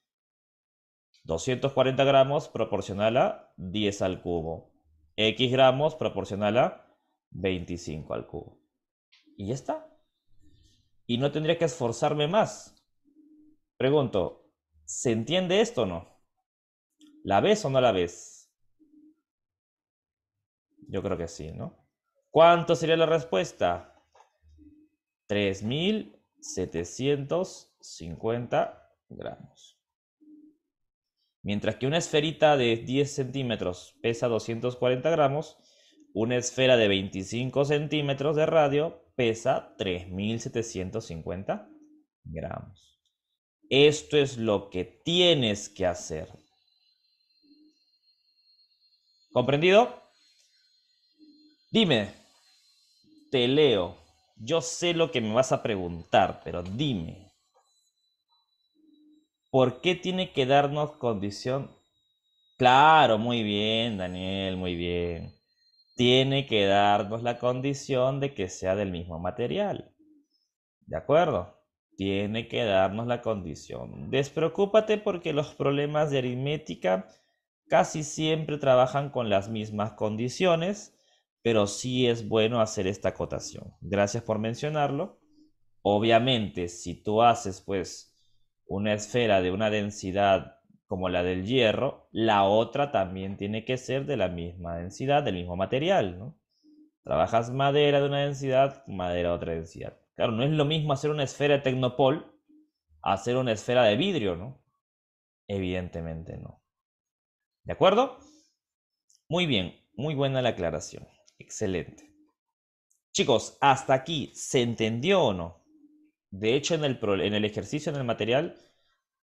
240 gramos proporcional a 10 al cubo. X gramos proporcional a 25 al cubo. Y ya está. Y no tendría que esforzarme más. Pregunto, ¿se entiende esto o no? ¿La ves o no la ves? Yo creo que sí, ¿no? ¿Cuánto sería la respuesta? 3.750 gramos. Mientras que una esferita de 10 centímetros pesa 240 gramos, una esfera de 25 centímetros de radio pesa 3.750 gramos. Esto es lo que tienes que hacer. ¿Comprendido? Dime, te leo. Yo sé lo que me vas a preguntar, pero dime. ¿Por qué tiene que darnos condición? Claro, muy bien, Daniel, muy bien. Tiene que darnos la condición de que sea del mismo material. ¿De acuerdo? Tiene que darnos la condición. Despreocúpate porque los problemas de aritmética Casi siempre trabajan con las mismas condiciones, pero sí es bueno hacer esta acotación. Gracias por mencionarlo. Obviamente, si tú haces pues una esfera de una densidad como la del hierro, la otra también tiene que ser de la misma densidad, del mismo material, ¿no? Trabajas madera de una densidad, madera de otra densidad. Claro, no es lo mismo hacer una esfera de tecnopol a hacer una esfera de vidrio, ¿no? Evidentemente no. ¿De acuerdo? Muy bien, muy buena la aclaración. Excelente. Chicos, hasta aquí, ¿se entendió o no? De hecho, en el, en el ejercicio, en el material,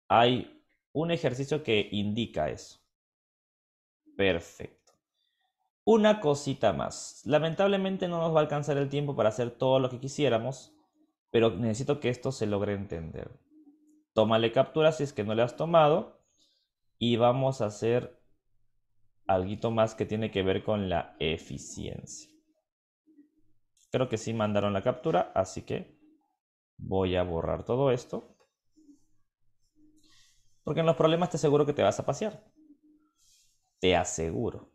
hay un ejercicio que indica eso. Perfecto. Una cosita más. Lamentablemente no nos va a alcanzar el tiempo para hacer todo lo que quisiéramos, pero necesito que esto se logre entender. Tómale captura si es que no le has tomado y vamos a hacer algo más que tiene que ver con la eficiencia. Creo que sí mandaron la captura, así que voy a borrar todo esto. Porque en los problemas te aseguro que te vas a pasear. Te aseguro.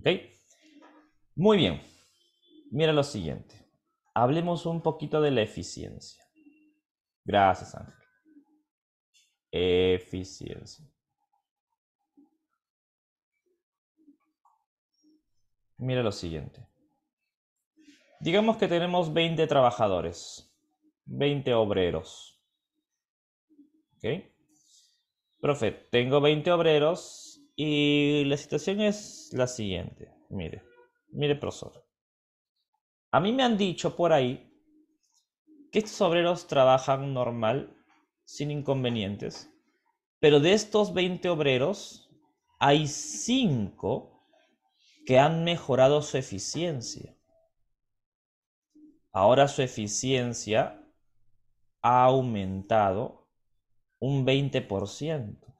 ¿Ok? Muy bien. Mira lo siguiente. Hablemos un poquito de la eficiencia. Gracias, Ángel. Eficiencia. Mire lo siguiente. Digamos que tenemos 20 trabajadores, 20 obreros. ¿Ok? Profe, tengo 20 obreros y la situación es la siguiente. Mire, mire, profesor. A mí me han dicho por ahí que estos obreros trabajan normal, sin inconvenientes, pero de estos 20 obreros, hay 5 que han mejorado su eficiencia. Ahora su eficiencia ha aumentado un 20%.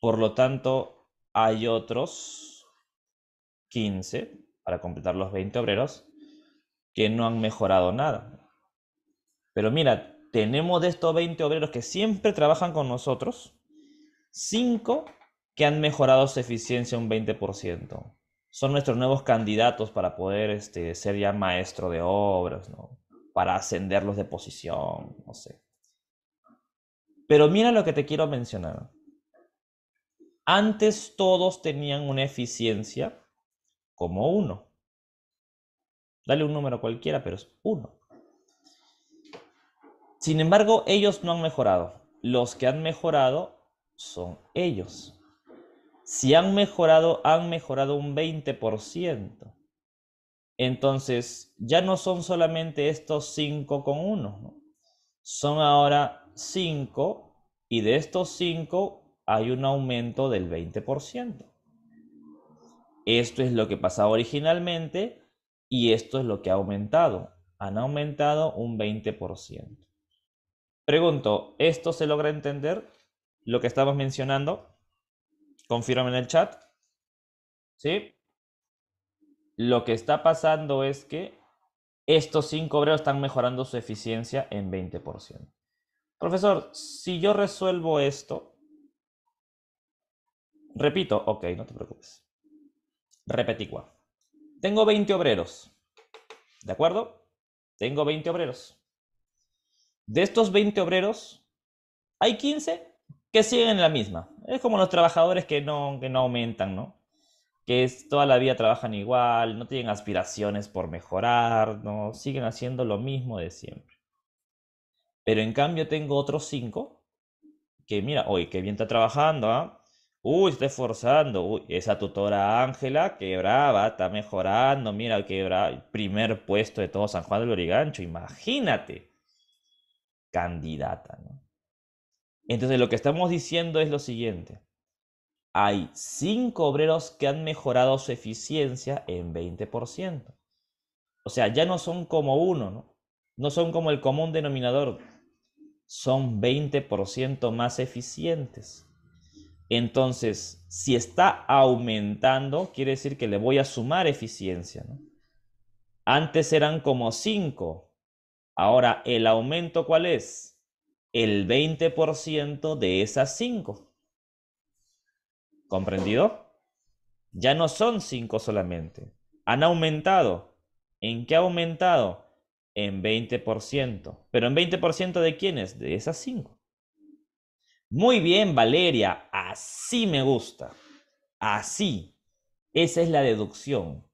Por lo tanto, hay otros 15, para completar los 20 obreros, que no han mejorado nada. Pero mira, tenemos de estos 20 obreros que siempre trabajan con nosotros, 5 que han mejorado su eficiencia un 20%. Son nuestros nuevos candidatos para poder este, ser ya maestro de obras, para ascenderlos de posición, no sé. Pero mira lo que te quiero mencionar. Antes todos tenían una eficiencia como uno. Dale un número cualquiera, pero es uno. Sin embargo, ellos no han mejorado. Los que han mejorado son ellos. Si han mejorado, han mejorado un 20%. Entonces, ya no son solamente estos 5 con 1, son ahora 5 y de estos 5 hay un aumento del 20%. Esto es lo que pasaba originalmente y esto es lo que ha aumentado. Han aumentado un 20%. Pregunto, ¿esto se logra entender? Lo que estamos mencionando. Confírame en el chat. ¿Sí? Lo que está pasando es que estos cinco obreros están mejorando su eficiencia en 20%. Profesor, si yo resuelvo esto, repito, ok, no te preocupes. cuál. Tengo 20 obreros. ¿De acuerdo? Tengo 20 obreros. De estos 20 obreros, hay 15 que siguen en la misma. Es como los trabajadores que no, no aumentan, ¿no? Que toda la vida trabajan igual, no tienen aspiraciones por mejorar, ¿no? Siguen haciendo lo mismo de siempre. Pero en cambio tengo otros cinco que, mira, uy, que bien está trabajando, ¿ah? Uy, está esforzando. Uy, esa tutora Ángela, quebraba brava, está mejorando. Mira, que brava. Primer puesto de todo San Juan del Origancho, imagínate. Candidata, ¿no? Entonces lo que estamos diciendo es lo siguiente. Hay cinco obreros que han mejorado su eficiencia en 20%. O sea, ya no son como uno, ¿no? No son como el común denominador. Son 20% más eficientes. Entonces, si está aumentando, quiere decir que le voy a sumar eficiencia. Antes eran como cinco. Ahora, ¿el aumento cuál es? el 20% de esas 5. ¿Comprendido? Ya no son 5 solamente. Han aumentado. ¿En qué ha aumentado? En 20%. ¿Pero en 20% de quiénes? De esas 5. Muy bien, Valeria. Así me gusta. Así. Esa es la deducción.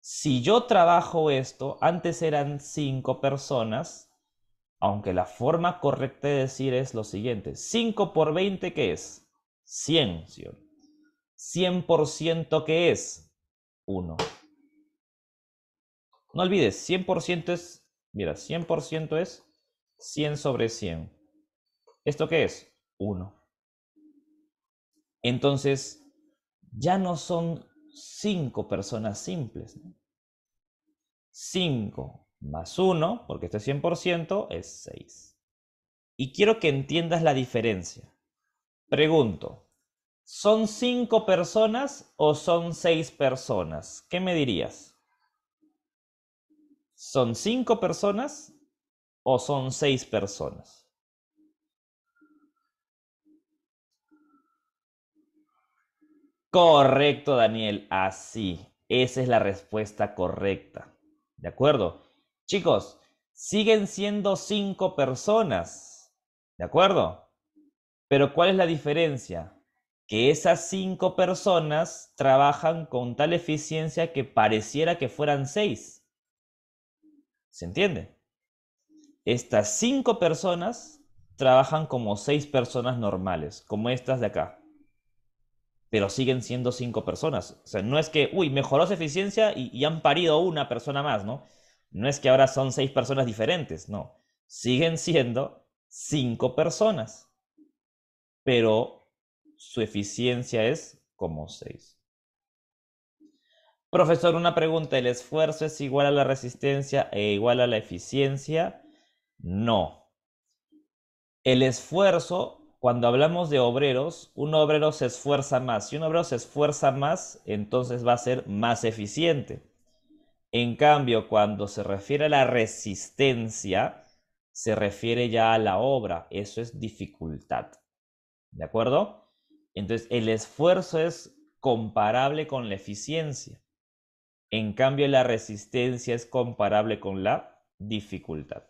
Si yo trabajo esto, antes eran 5 personas, aunque la forma correcta de decir es lo siguiente. 5 por 20, ¿qué es? 100, ¿sí? 100% ¿qué es? 1. No olvides, 100% es, mira, 100% es 100 sobre 100. ¿Esto qué es? 1. Entonces, ya no son 5 personas simples. 5 más 1, porque esto es 100%, es 6. Y quiero que entiendas la diferencia. Pregunto, ¿son 5 personas o son 6 personas? ¿Qué me dirías? ¿Son 5 personas o son 6 personas? Correcto, Daniel, así. Esa es la respuesta correcta. ¿De acuerdo? Chicos, siguen siendo cinco personas, ¿de acuerdo? Pero ¿cuál es la diferencia? Que esas cinco personas trabajan con tal eficiencia que pareciera que fueran seis. ¿Se entiende? Estas cinco personas trabajan como seis personas normales, como estas de acá. Pero siguen siendo cinco personas. O sea, no es que, uy, mejoró su eficiencia y, y han parido una persona más, ¿no? No es que ahora son seis personas diferentes, no. Siguen siendo cinco personas, pero su eficiencia es como seis. Profesor, una pregunta, ¿el esfuerzo es igual a la resistencia e igual a la eficiencia? No. El esfuerzo, cuando hablamos de obreros, un obrero se esfuerza más. Si un obrero se esfuerza más, entonces va a ser más eficiente. En cambio, cuando se refiere a la resistencia, se refiere ya a la obra. Eso es dificultad. ¿De acuerdo? Entonces, el esfuerzo es comparable con la eficiencia. En cambio, la resistencia es comparable con la dificultad.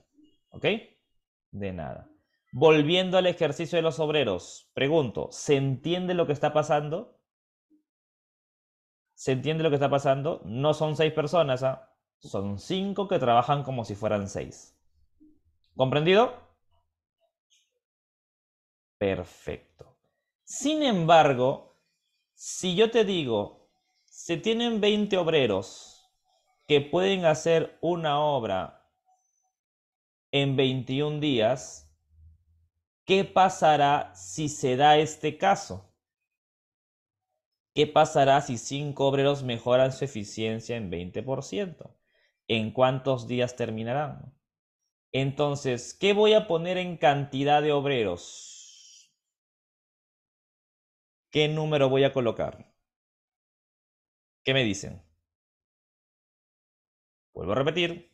¿Ok? De nada. Volviendo al ejercicio de los obreros, pregunto, ¿se entiende lo que está pasando? se entiende lo que está pasando. No son seis personas, ¿ah? son cinco que trabajan como si fueran seis. ¿Comprendido? Perfecto. Sin embargo, si yo te digo, se tienen 20 obreros que pueden hacer una obra en 21 días, ¿qué pasará si se da este caso? ¿Qué pasará si cinco obreros mejoran su eficiencia en 20%? ¿En cuántos días terminarán? Entonces, ¿qué voy a poner en cantidad de obreros? ¿Qué número voy a colocar? ¿Qué me dicen? Vuelvo a repetir.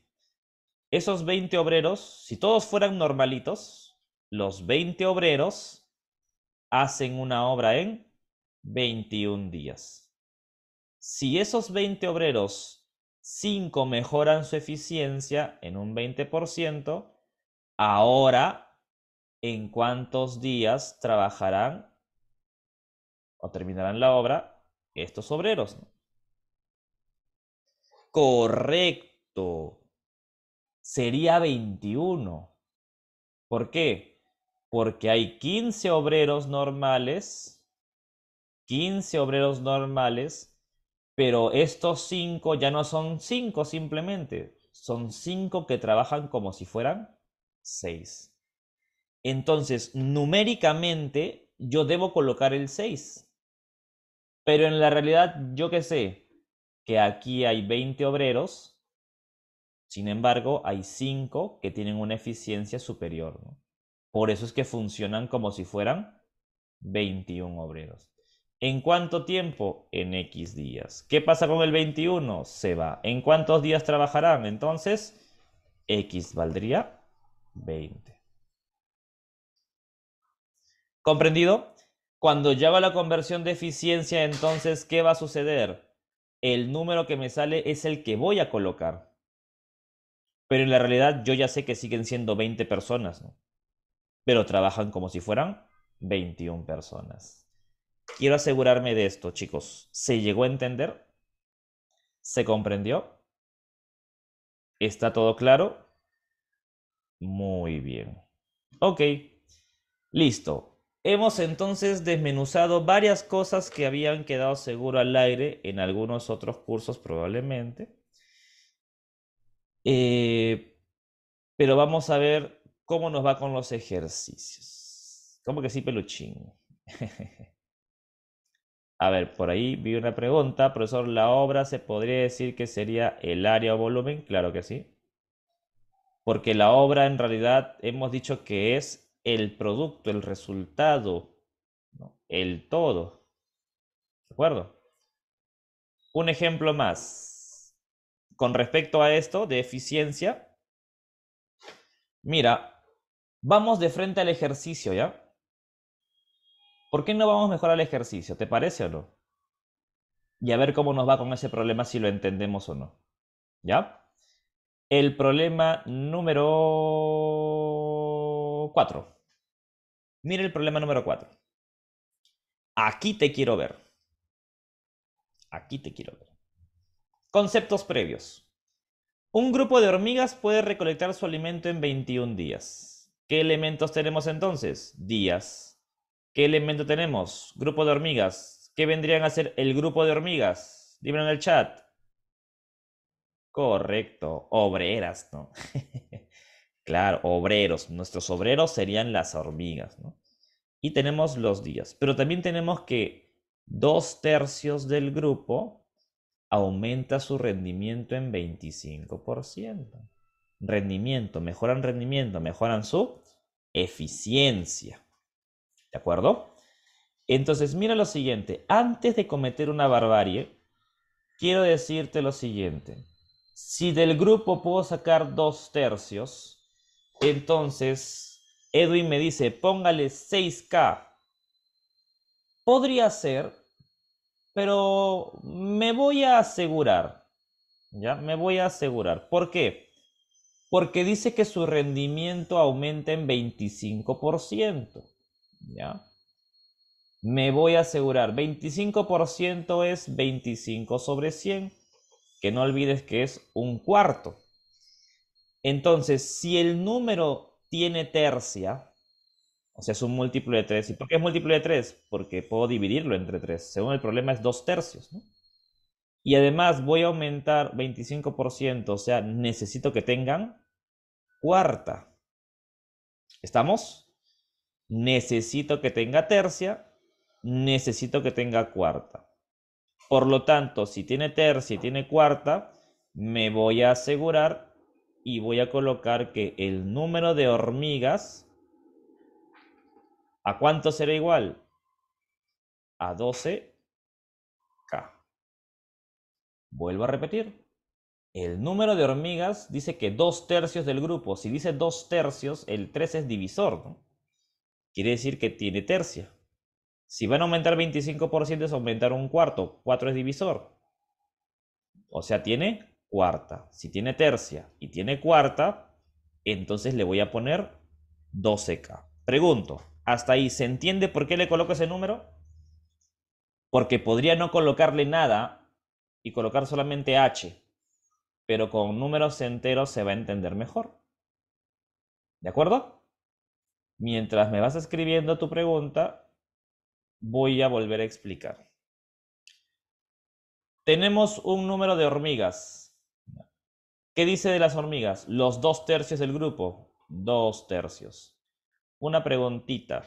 Esos 20 obreros, si todos fueran normalitos, los 20 obreros hacen una obra en 21 días. Si esos 20 obreros, 5 mejoran su eficiencia en un 20%, ahora, ¿en cuántos días trabajarán o terminarán la obra estos obreros? Correcto. Sería 21. ¿Por qué? Porque hay 15 obreros normales 15 obreros normales, pero estos 5 ya no son 5 simplemente, son 5 que trabajan como si fueran 6. Entonces, numéricamente, yo debo colocar el 6. Pero en la realidad, yo que sé, que aquí hay 20 obreros, sin embargo, hay 5 que tienen una eficiencia superior. Por eso es que funcionan como si fueran 21 obreros. ¿En cuánto tiempo? En X días. ¿Qué pasa con el 21? Se va. ¿En cuántos días trabajarán? Entonces, X valdría 20. ¿Comprendido? Cuando ya va la conversión de eficiencia, entonces, ¿qué va a suceder? El número que me sale es el que voy a colocar. Pero en la realidad yo ya sé que siguen siendo 20 personas, ¿no? Pero trabajan como si fueran 21 personas. Quiero asegurarme de esto, chicos. ¿Se llegó a entender? ¿Se comprendió? ¿Está todo claro? Muy bien. Ok, listo. Hemos entonces desmenuzado varias cosas que habían quedado seguro al aire en algunos otros cursos probablemente. Eh, pero vamos a ver cómo nos va con los ejercicios. ¿Cómo que sí, peluchín? A ver, por ahí vi una pregunta. Profesor, ¿la obra se podría decir que sería el área o volumen? Claro que sí. Porque la obra en realidad hemos dicho que es el producto, el resultado, el todo. ¿De acuerdo? Un ejemplo más. Con respecto a esto de eficiencia, mira, vamos de frente al ejercicio, ¿ya? ¿Por qué no vamos mejor al ejercicio? ¿Te parece o no? Y a ver cómo nos va con ese problema si lo entendemos o no. ¿Ya? El problema número 4. Mira el problema número 4. Aquí te quiero ver. Aquí te quiero ver. Conceptos previos. Un grupo de hormigas puede recolectar su alimento en 21 días. ¿Qué elementos tenemos entonces? Días. ¿Qué elemento tenemos? Grupo de hormigas. ¿Qué vendrían a ser el grupo de hormigas? Díganlo en el chat. Correcto. Obreras, ¿no? claro, obreros. Nuestros obreros serían las hormigas, ¿no? Y tenemos los días. Pero también tenemos que dos tercios del grupo aumenta su rendimiento en 25%. Rendimiento, mejoran rendimiento, mejoran su eficiencia. ¿De acuerdo? Entonces, mira lo siguiente. Antes de cometer una barbarie, quiero decirte lo siguiente. Si del grupo puedo sacar dos tercios, entonces Edwin me dice, póngale 6K. Podría ser, pero me voy a asegurar. ¿Ya? Me voy a asegurar. ¿Por qué? Porque dice que su rendimiento aumenta en 25%. ¿ya? Me voy a asegurar, 25% es 25 sobre 100, que no olvides que es un cuarto. Entonces, si el número tiene tercia, o sea, es un múltiplo de 3. ¿Y por qué es múltiplo de 3? Porque puedo dividirlo entre 3. Según el problema es 2 tercios. ¿no? Y además voy a aumentar 25%, o sea, necesito que tengan cuarta. ¿Estamos? necesito que tenga tercia, necesito que tenga cuarta. Por lo tanto, si tiene tercia y tiene cuarta, me voy a asegurar y voy a colocar que el número de hormigas, ¿a cuánto será igual? A 12K. Vuelvo a repetir. El número de hormigas dice que dos tercios del grupo. Si dice dos tercios, el 3 es divisor, ¿no? Quiere decir que tiene tercia. Si van a aumentar 25% es aumentar un cuarto. 4 es divisor. O sea, tiene cuarta. Si tiene tercia y tiene cuarta, entonces le voy a poner 12K. Pregunto, ¿hasta ahí se entiende por qué le coloco ese número? Porque podría no colocarle nada y colocar solamente H. Pero con números enteros se va a entender mejor. ¿De acuerdo? Mientras me vas escribiendo tu pregunta, voy a volver a explicar. Tenemos un número de hormigas. ¿Qué dice de las hormigas? Los dos tercios del grupo. Dos tercios. Una preguntita.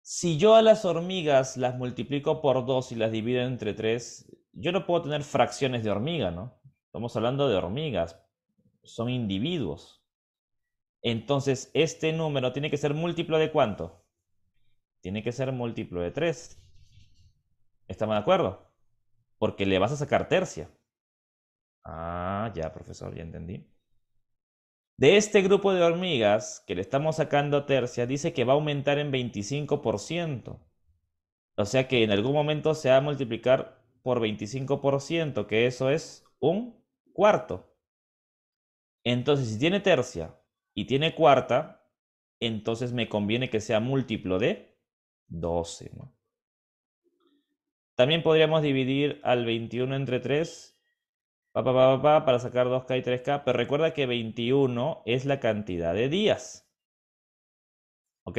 Si yo a las hormigas las multiplico por dos y las divido entre tres, yo no puedo tener fracciones de hormiga, ¿no? Estamos hablando de hormigas. Son individuos. Entonces, este número tiene que ser múltiplo de cuánto? Tiene que ser múltiplo de 3. ¿Estamos de acuerdo? Porque le vas a sacar tercia. Ah, ya, profesor, ya entendí. De este grupo de hormigas que le estamos sacando tercia, dice que va a aumentar en 25%. O sea que en algún momento se va a multiplicar por 25%, que eso es un cuarto. Entonces, si tiene tercia y tiene cuarta, entonces me conviene que sea múltiplo de 12. También podríamos dividir al 21 entre 3 para sacar 2K y 3K, pero recuerda que 21 es la cantidad de días. ¿Ok?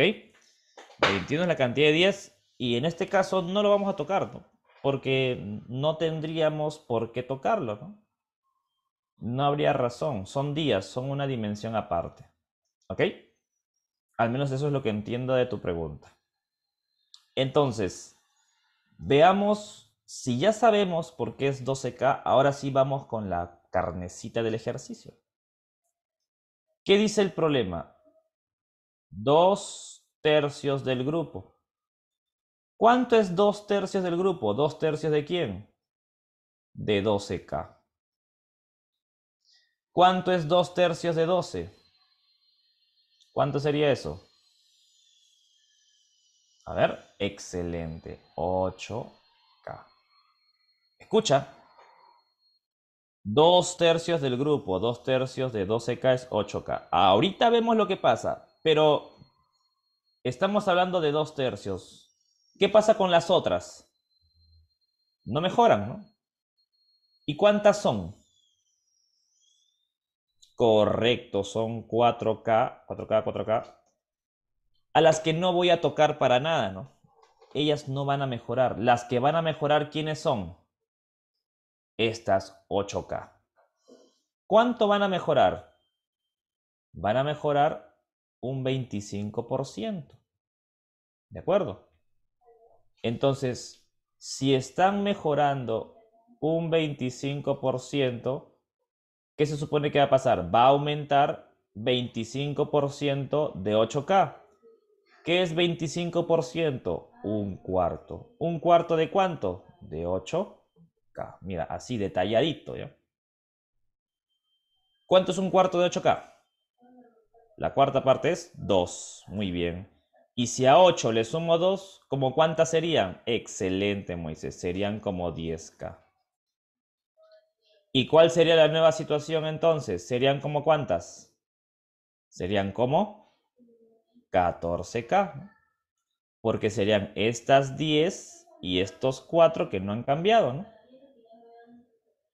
21 es la cantidad de días y en este caso no lo vamos a tocar, ¿no? porque no tendríamos por qué tocarlo. ¿no? no habría razón. Son días, son una dimensión aparte. ¿Ok? Al menos eso es lo que entiendo de tu pregunta. Entonces, veamos si ya sabemos por qué es 12K, ahora sí vamos con la carnecita del ejercicio. ¿Qué dice el problema? Dos tercios del grupo. ¿Cuánto es dos tercios del grupo? ¿Dos tercios de quién? De 12K. ¿Cuánto es 2 tercios de 12? ¿Cuánto sería eso? A ver, excelente. 8K. Escucha. 2 tercios del grupo, 2 tercios de 12K es 8K. Ahorita vemos lo que pasa, pero estamos hablando de 2 tercios. ¿Qué pasa con las otras? No mejoran, ¿no? ¿Y cuántas son? Correcto, son 4K, 4K, 4K, a las que no voy a tocar para nada, ¿no? Ellas no van a mejorar. Las que van a mejorar, ¿quiénes son? Estas 8K. ¿Cuánto van a mejorar? Van a mejorar un 25%. ¿De acuerdo? Entonces, si están mejorando un 25%, ¿Qué se supone que va a pasar? Va a aumentar 25% de 8K. ¿Qué es 25%? Un cuarto. ¿Un cuarto de cuánto? De 8K. Mira, así detalladito. ¿ya? ¿Cuánto es un cuarto de 8K? La cuarta parte es 2. Muy bien. Y si a 8 le sumo 2, ¿cómo cuántas serían? Excelente, Moisés. Serían como 10K. ¿Y cuál sería la nueva situación entonces? ¿Serían como cuántas? Serían como 14K. Porque serían estas 10 y estos 4 que no han cambiado, ¿no?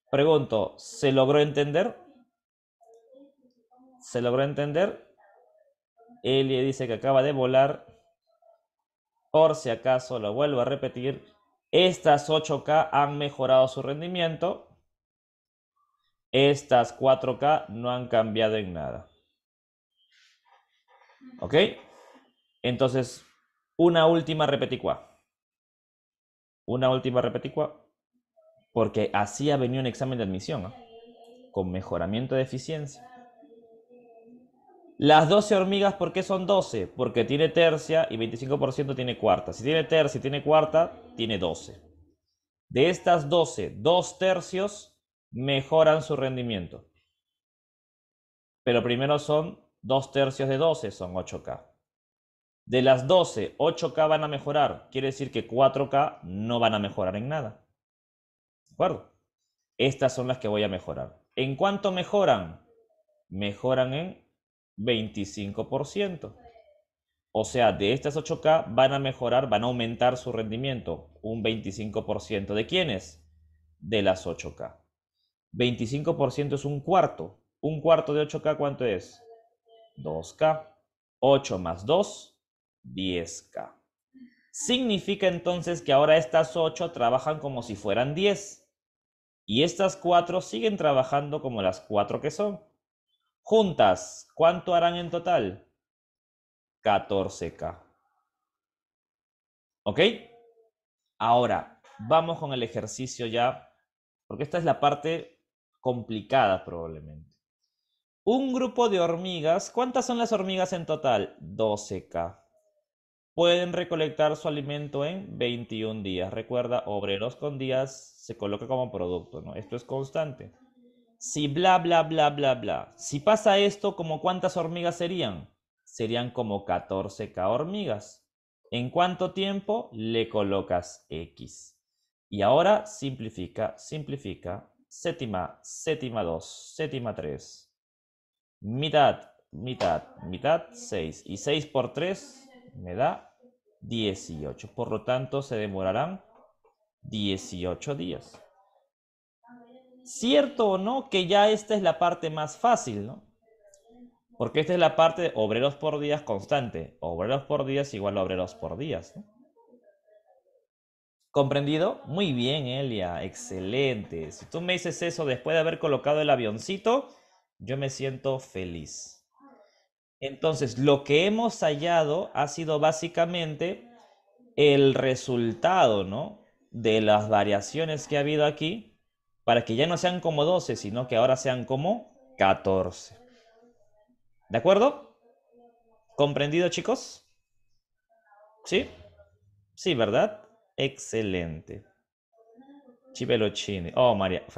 Pregunto, ¿se logró entender? ¿Se logró entender? Elie dice que acaba de volar. Por si acaso, lo vuelvo a repetir, estas 8K han mejorado su rendimiento estas 4K no han cambiado en nada. ¿Ok? Entonces, una última repeticua. Una última repeticua. Porque así ha venido un examen de admisión, con mejoramiento de eficiencia. Las 12 hormigas, ¿por qué son 12? Porque tiene tercia y 25% tiene cuarta. Si tiene tercia y tiene cuarta, tiene 12. De estas 12, dos tercios mejoran su rendimiento. Pero primero son dos tercios de 12, son 8K. De las 12, 8K van a mejorar. Quiere decir que 4K no van a mejorar en nada. ¿De acuerdo? Estas son las que voy a mejorar. ¿En cuánto mejoran? Mejoran en 25%. O sea, de estas 8K van a mejorar, van a aumentar su rendimiento un 25%. ¿De quiénes? De las 8K. 25% es un cuarto. Un cuarto de 8K, ¿cuánto es? 2K. 8 más 2, 10K. Significa entonces que ahora estas 8 trabajan como si fueran 10. Y estas 4 siguen trabajando como las 4 que son. Juntas, ¿cuánto harán en total? 14K. ¿Ok? Ahora, vamos con el ejercicio ya, porque esta es la parte complicada probablemente. Un grupo de hormigas, ¿cuántas son las hormigas en total? 12K. Pueden recolectar su alimento en 21 días. Recuerda, obreros con días se coloca como producto, ¿no? Esto es constante. Si bla, bla, bla, bla, bla. Si pasa esto, ¿como cuántas hormigas serían? Serían como 14K hormigas. ¿En cuánto tiempo le colocas X? Y ahora simplifica, simplifica, séptima, séptima 2, séptima 3, mitad, mitad, mitad 6. Y 6 por 3 me da 18. Por lo tanto, se demorarán 18 días. Cierto o no que ya esta es la parte más fácil, ¿no? Porque esta es la parte de obreros por días constante. Obreros por días igual a obreros por días. ¿no? ¿Comprendido? Muy bien, Elia, excelente. Si tú me dices eso después de haber colocado el avioncito, yo me siento feliz. Entonces, lo que hemos hallado ha sido básicamente el resultado, ¿no? De las variaciones que ha habido aquí, para que ya no sean como 12, sino que ahora sean como 14. ¿De acuerdo? ¿Comprendido, chicos? ¿Sí? Sí, ¿verdad? Excelente. Chipelocini. Oh, María.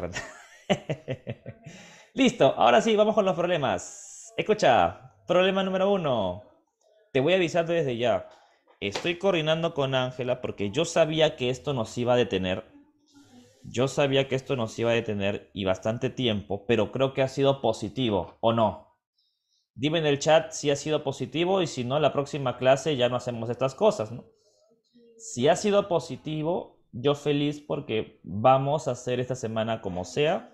Listo, ahora sí, vamos con los problemas. Escucha, problema número uno. Te voy a avisar desde ya. Estoy coordinando con Ángela porque yo sabía que esto nos iba a detener. Yo sabía que esto nos iba a detener y bastante tiempo, pero creo que ha sido positivo, ¿o no? Dime en el chat si ha sido positivo y si no, la próxima clase ya no hacemos estas cosas, ¿no? Si ha sido positivo, yo feliz porque vamos a hacer esta semana como sea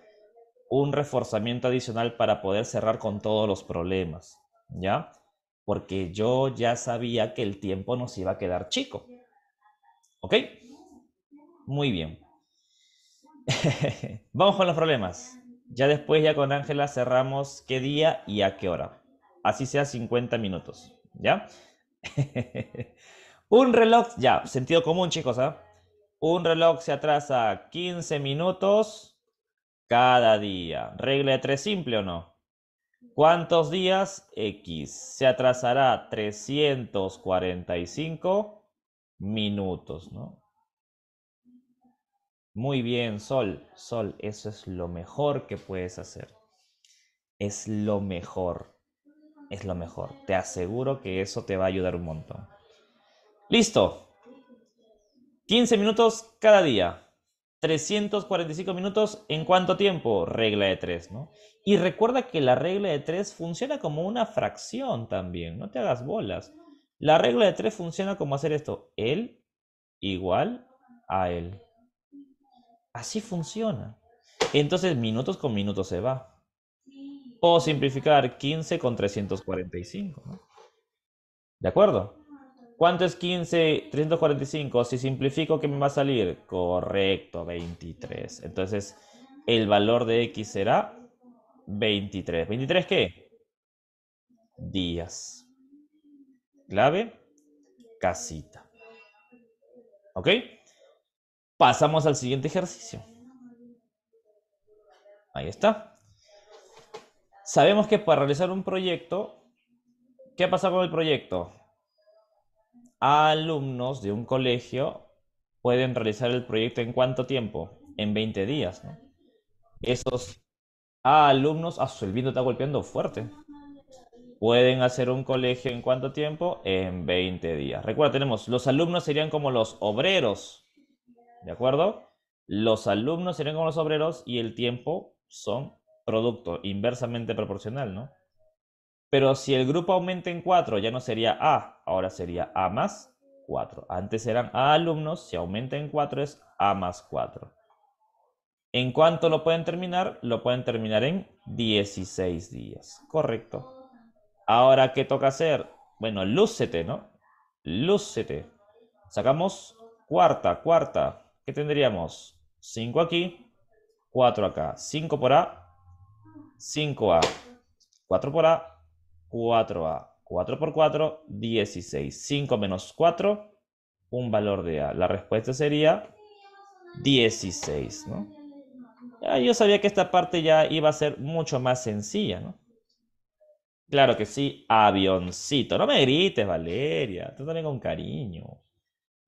un reforzamiento adicional para poder cerrar con todos los problemas, ¿ya? Porque yo ya sabía que el tiempo nos iba a quedar chico. ¿Ok? Muy bien. Vamos con los problemas. Ya después, ya con Ángela, cerramos qué día y a qué hora. Así sea 50 minutos, ¿ya? Un reloj, ya, sentido común, chicos, ¿ah? Un reloj se atrasa 15 minutos cada día. Regla de tres simple o no. ¿Cuántos días? X. Se atrasará 345 minutos, ¿no? Muy bien, Sol. Sol, eso es lo mejor que puedes hacer. Es lo mejor. Es lo mejor. Te aseguro que eso te va a ayudar un montón. Listo. 15 minutos cada día. 345 minutos en cuánto tiempo? Regla de 3, ¿no? Y recuerda que la regla de 3 funciona como una fracción también, no te hagas bolas. La regla de 3 funciona como hacer esto, él igual a él. Así funciona. Entonces minutos con minutos se va. O simplificar 15 con 345, ¿no? ¿De acuerdo? ¿Cuánto es 15? 345. Si simplifico, ¿qué me va a salir? Correcto, 23. Entonces, el valor de X será 23. ¿23 qué? Días. Clave, casita. ¿Ok? Pasamos al siguiente ejercicio. Ahí está. Sabemos que para realizar un proyecto, ¿qué ha pasado con el proyecto? alumnos de un colegio pueden realizar el proyecto en cuánto tiempo? En 20 días, ¿no? Esos alumnos, ¡Ah, el está golpeando fuerte. Pueden hacer un colegio en cuánto tiempo? En 20 días. Recuerda, tenemos, los alumnos serían como los obreros, ¿de acuerdo? Los alumnos serían como los obreros y el tiempo son producto inversamente proporcional, ¿no? Pero si el grupo aumenta en 4, ya no sería A, ahora sería A más 4. Antes eran A alumnos, si aumenta en 4 es A más 4. ¿En cuánto lo pueden terminar? Lo pueden terminar en 16 días. Correcto. Ahora, ¿qué toca hacer? Bueno, lúcete, ¿no? Lúcete. Sacamos cuarta, cuarta. ¿Qué tendríamos? 5 aquí, 4 acá. 5 por A, 5A. 4 por A, 4A. 4 por 4, 16. 5 menos 4, un valor de A. La respuesta sería 16, ¿no? yo sabía que esta parte ya iba a ser mucho más sencilla, ¿no? Claro que sí, avioncito. No me grites, Valeria. Trátame con cariño.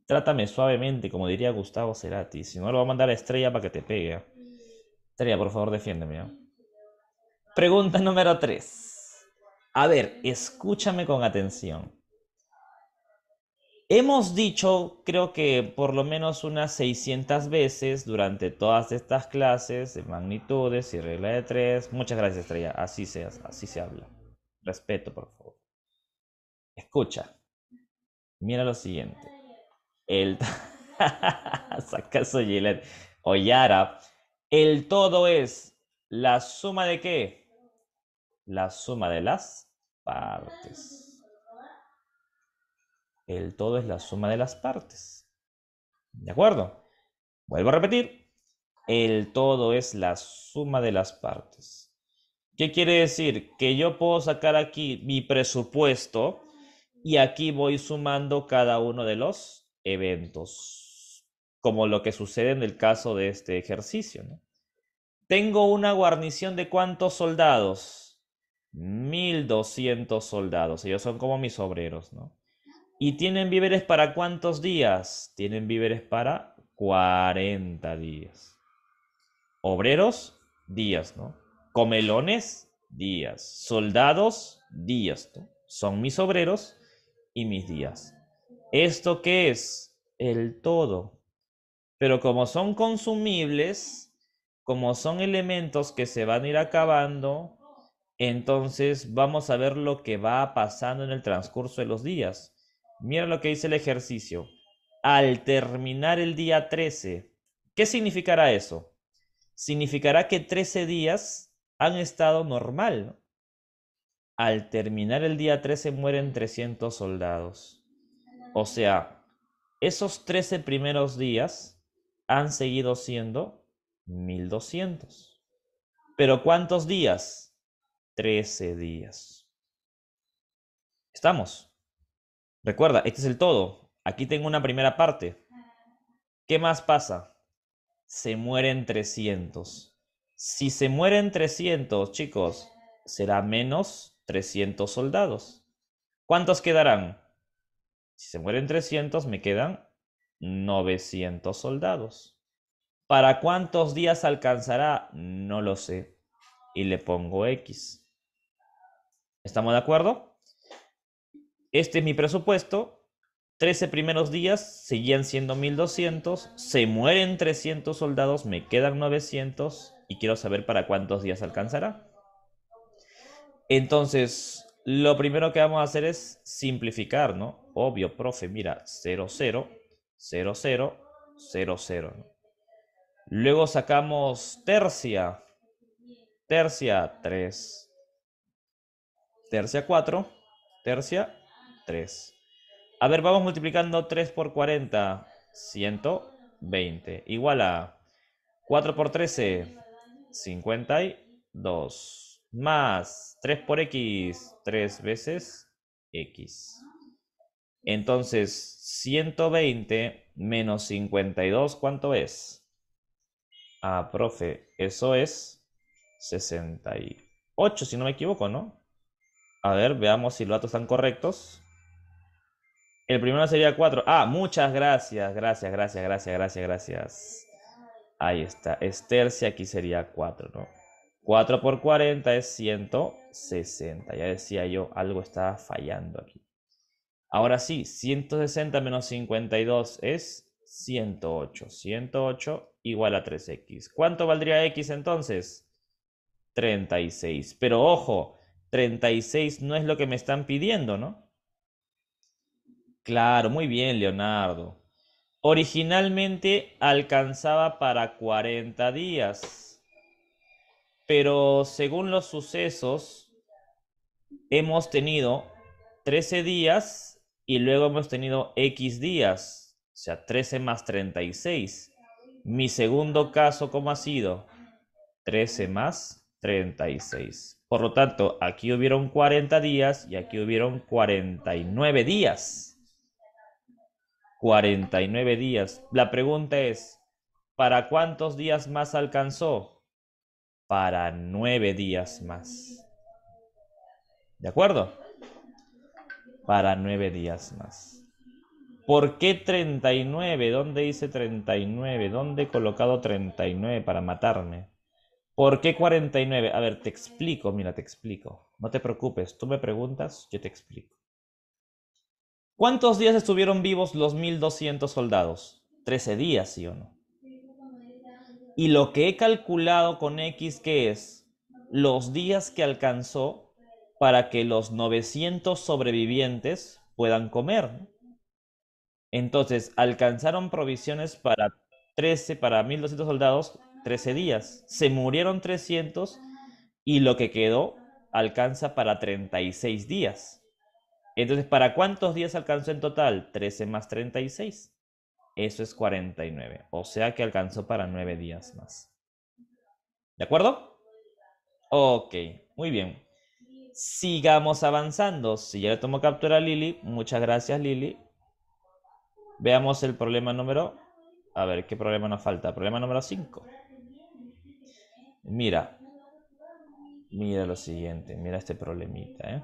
Trátame suavemente, como diría Gustavo Cerati. Si no, lo va a mandar a Estrella para que te pegue. Estrella, por favor, defiéndeme. ¿no? Pregunta número 3. A ver, escúchame con atención. Hemos dicho, creo que por lo menos unas 600 veces durante todas estas clases de magnitudes y regla de tres. Muchas gracias, Estrella. Así así se habla. Respeto, por favor. Escucha. Mira lo siguiente. El O Yara. El todo es la suma de qué? la suma de las partes. El todo es la suma de las partes. ¿De acuerdo? Vuelvo a repetir. El todo es la suma de las partes. ¿Qué quiere decir? Que yo puedo sacar aquí mi presupuesto y aquí voy sumando cada uno de los eventos, como lo que sucede en el caso de este ejercicio. Tengo una guarnición de cuántos soldados? 1200 soldados. Ellos son como mis obreros, ¿no? ¿Y tienen víveres para cuántos días? Tienen víveres para 40 días. Obreros, días, ¿no? Comelones, días. Soldados, días, ¿no? Son mis obreros y mis días. ¿Esto qué es? El todo. Pero como son consumibles, como son elementos que se van a ir acabando, entonces vamos a ver lo que va pasando en el transcurso de los días. Mira lo que dice el ejercicio. Al terminar el día 13, ¿qué significará eso? Significará que 13 días han estado normal. Al terminar el día 13 mueren 300 soldados. O sea, esos 13 primeros días han seguido siendo 1200. Pero ¿cuántos días? 13 días. ¿Estamos? Recuerda, este es el todo. Aquí tengo una primera parte. ¿Qué más pasa? Se mueren 300. Si se mueren 300, chicos, será menos 300 soldados. ¿Cuántos quedarán? Si se mueren 300, me quedan 900 soldados. ¿Para cuántos días alcanzará? No lo sé. Y le pongo X. ¿Estamos de acuerdo? Este es mi presupuesto. 13 primeros días seguían siendo 1200, se mueren 300 soldados, me quedan 900 y quiero saber para cuántos días alcanzará. Entonces, lo primero que vamos a hacer es simplificar, ¿no? Obvio, profe, mira, 00, 00, 00. 0, 0, Luego sacamos tercia, tercia 3, tercia 4, tercia 3. A ver, vamos multiplicando 3 por 40, 120. Igual a 4 por 13, 52. Más 3 por x, 3 veces x. Entonces, 120 menos 52, ¿cuánto es? Ah, profe, eso es 68, si no me equivoco, ¿no? A ver, veamos si los datos están correctos. El primero sería 4. Ah, muchas gracias, gracias, gracias, gracias, gracias, gracias. Ahí está, es aquí sería 4, ¿no? 4 por 40 es 160. Ya decía yo, algo estaba fallando aquí. Ahora sí, 160 menos 52 es 108. 108 igual a 3x. ¿Cuánto valdría x entonces? 36. Pero ojo, 36 no es lo que me están pidiendo, ¿no? Claro, muy bien, Leonardo. Originalmente alcanzaba para 40 días, pero según los sucesos, hemos tenido 13 días y luego hemos tenido X días, o sea, 13 más 36. Mi segundo caso, ¿cómo ha sido? 13 más 36. Por lo tanto, aquí hubieron 40 días y aquí hubieron 49 días. 49 días. La pregunta es, ¿para cuántos días más alcanzó? Para 9 días más. ¿De acuerdo? Para 9 días más. ¿Por qué 39? ¿Dónde hice 39? ¿Dónde he colocado 39 para matarme? ¿Por qué 49? A ver, te explico, mira, te explico. No te preocupes, tú me preguntas, yo te explico. ¿Cuántos días estuvieron vivos los 1200 soldados? 13 días, ¿sí o no? Y lo que he calculado con X, que es los días que alcanzó para que los 900 sobrevivientes puedan comer. Entonces, alcanzaron provisiones para 13, para 1200 soldados 13 días. Se murieron 300 y lo que quedó alcanza para 36 días. Entonces, ¿para cuántos días alcanzó en total? 13 más 36. Eso es 49. O sea que alcanzó para 9 días más. ¿De acuerdo? Ok, muy bien. Sigamos avanzando. Si ya le tomo captura a Lili, muchas gracias Lili. Veamos el problema número... A ver, ¿qué problema nos falta? Problema número 5. Mira, mira lo siguiente, mira este problemita. ¿eh?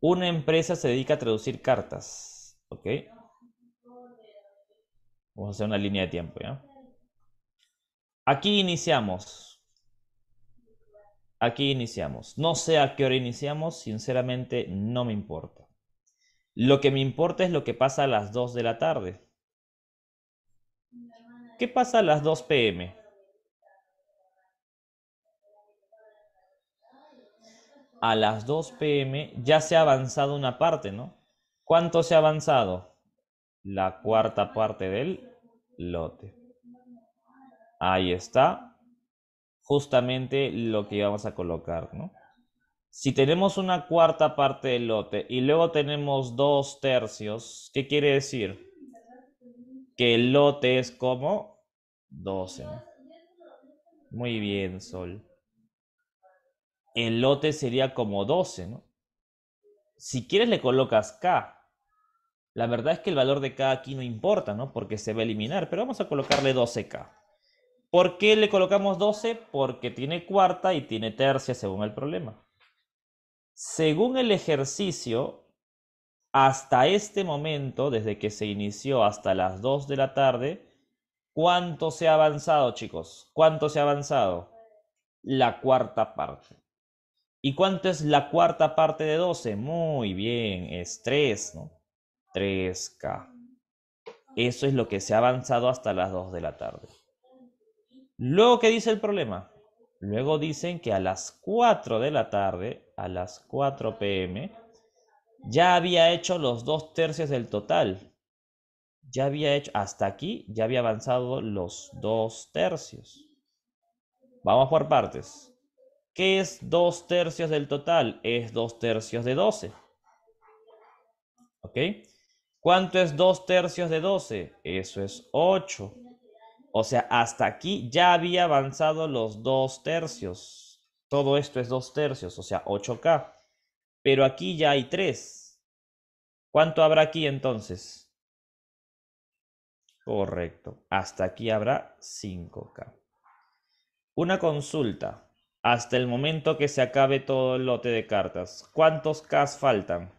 Una empresa se dedica a traducir cartas, ¿ok? Vamos a hacer una línea de tiempo, ¿ya? Aquí iniciamos. Aquí iniciamos. No sé a qué hora iniciamos, sinceramente no me importa. Lo que me importa es lo que pasa a las 2 de la tarde. ¿Qué pasa a las 2 pm? a las 2 pm ya se ha avanzado una parte, ¿no? ¿Cuánto se ha avanzado? La cuarta parte del lote. Ahí está. Justamente lo que íbamos a colocar, ¿no? Si tenemos una cuarta parte del lote y luego tenemos dos tercios, ¿qué quiere decir? Que el lote es como 12. ¿no? Muy bien, Sol el lote sería como 12, ¿no? Si quieres le colocas K. La verdad es que el valor de K aquí no importa, ¿no? Porque se va a eliminar, pero vamos a colocarle 12K. ¿Por qué le colocamos 12? Porque tiene cuarta y tiene tercia según el problema. Según el ejercicio, hasta este momento, desde que se inició hasta las 2 de la tarde, ¿cuánto se ha avanzado, chicos? ¿Cuánto se ha avanzado? La cuarta parte. ¿Y cuánto es la cuarta parte de 12? Muy bien, es 3, ¿no? 3K. Eso es lo que se ha avanzado hasta las 2 de la tarde. Luego, ¿qué dice el problema? Luego dicen que a las 4 de la tarde, a las 4 pm, ya había hecho los dos tercios del total. Ya había hecho, hasta aquí, ya había avanzado los dos tercios. Vamos por partes. ¿Qué es 2 tercios del total? Es 2 tercios de 12. ¿Ok? ¿Cuánto es 2 tercios de 12? Eso es 8. O sea, hasta aquí ya había avanzado los 2 tercios. Todo esto es 2 tercios, o sea, 8K. Pero aquí ya hay 3. ¿Cuánto habrá aquí entonces? Correcto. Hasta aquí habrá 5K. Una consulta hasta el momento que se acabe todo el lote de cartas. ¿Cuántos Ks faltan?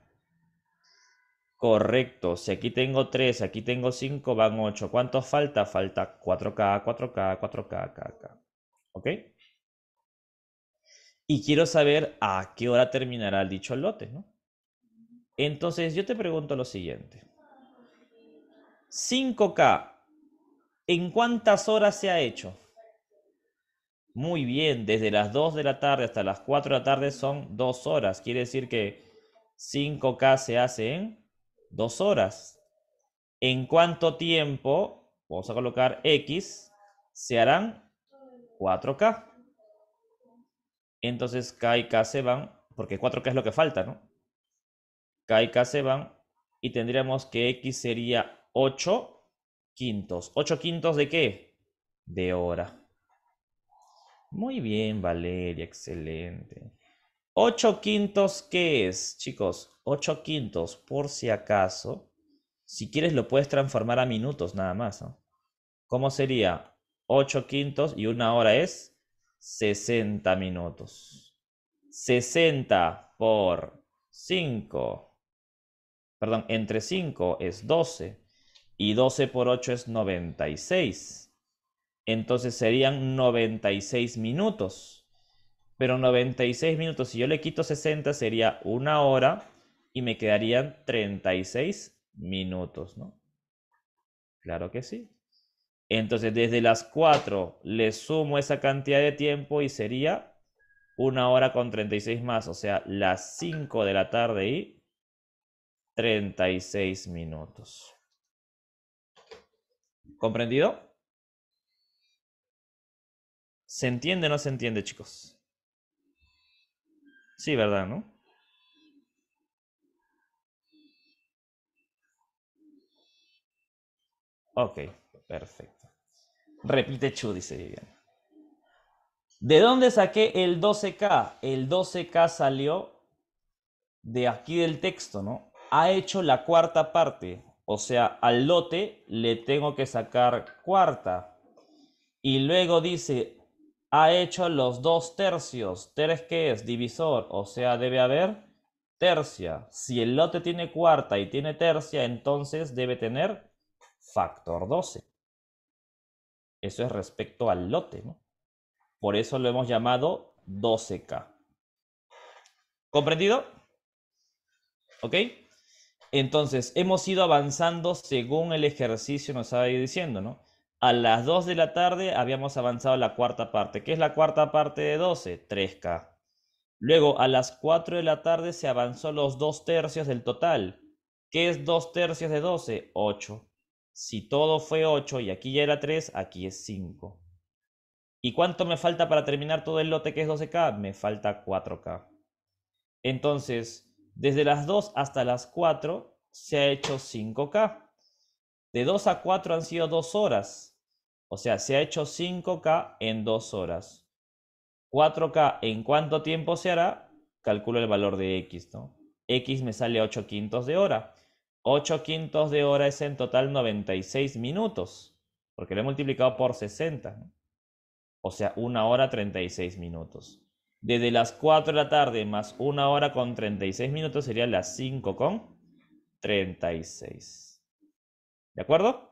Correcto, si aquí tengo 3, aquí tengo 5, van 8. ¿Cuántos falta? Falta 4K, 4K, 4K, K, ¿Ok? k Y quiero saber a qué hora terminará dicho lote, ¿no? Entonces yo te pregunto lo siguiente. 5K, ¿en cuántas horas se ha hecho? muy bien, desde las 2 de la tarde hasta las 4 de la tarde son 2 horas. Quiere decir que 5K se hace en 2 horas. ¿En cuánto tiempo? Vamos a colocar X. Se harán 4K. Entonces K y K se van, porque 4K es lo que falta, ¿no? K y K se van y tendríamos que X sería 8 quintos. ¿8 quintos de qué? De hora. Muy bien, Valeria, excelente. 8 quintos, ¿qué es? Chicos, 8 quintos, por si acaso. Si quieres, lo puedes transformar a minutos nada más. ¿no? ¿Cómo sería? 8 quintos y una hora es 60 minutos. 60 por 5. Perdón, entre 5 es 12. Y 12 por 8 es 96 entonces serían 96 minutos. Pero 96 minutos, si yo le quito 60, sería una hora y me quedarían 36 minutos, ¿no? Claro que sí. Entonces, desde las 4 le sumo esa cantidad de tiempo y sería una hora con 36 más, o sea, las 5 de la tarde y 36 minutos. ¿Comprendido? ¿Se entiende o no se entiende, chicos? Sí, ¿verdad, no? Ok, perfecto. Repite Chu, dice Vivian. ¿De dónde saqué el 12K? El 12K salió de aquí del texto, ¿no? Ha hecho la cuarta parte. O sea, al lote le tengo que sacar cuarta. Y luego dice, ha hecho los dos tercios. ¿Tres que es divisor, o sea, debe haber tercia. Si el lote tiene cuarta y tiene tercia, entonces debe tener factor 12. Eso es respecto al lote, ¿no? Por eso lo hemos llamado 12K. ¿Comprendido? ¿Ok? Entonces, hemos ido avanzando según el ejercicio nos ha ido diciendo, ¿no? A las 2 de la tarde habíamos avanzado la cuarta parte. ¿Qué es la cuarta parte de 12? 3K. Luego, a las 4 de la tarde se avanzó los 2 tercios del total. ¿Qué es 2 tercios de 12? 8. Si todo fue 8 y aquí ya era 3, aquí es 5. ¿Y cuánto me falta para terminar todo el lote que es 12K? Me falta 4K. Entonces, desde las 2 hasta las 4 se ha hecho 5K. De 2 a 4 han sido 2 horas. O sea, se ha hecho 5K en 2 horas. 4K, ¿en cuánto tiempo se hará? Calculo el valor de X, ¿no? X me sale 8 quintos de hora. 8 quintos de hora es en total 96 minutos, porque lo he multiplicado por 60. O sea, 1 hora 36 minutos. Desde las 4 de la tarde más 1 hora con 36 minutos serían las 5 con 36. ¿De acuerdo?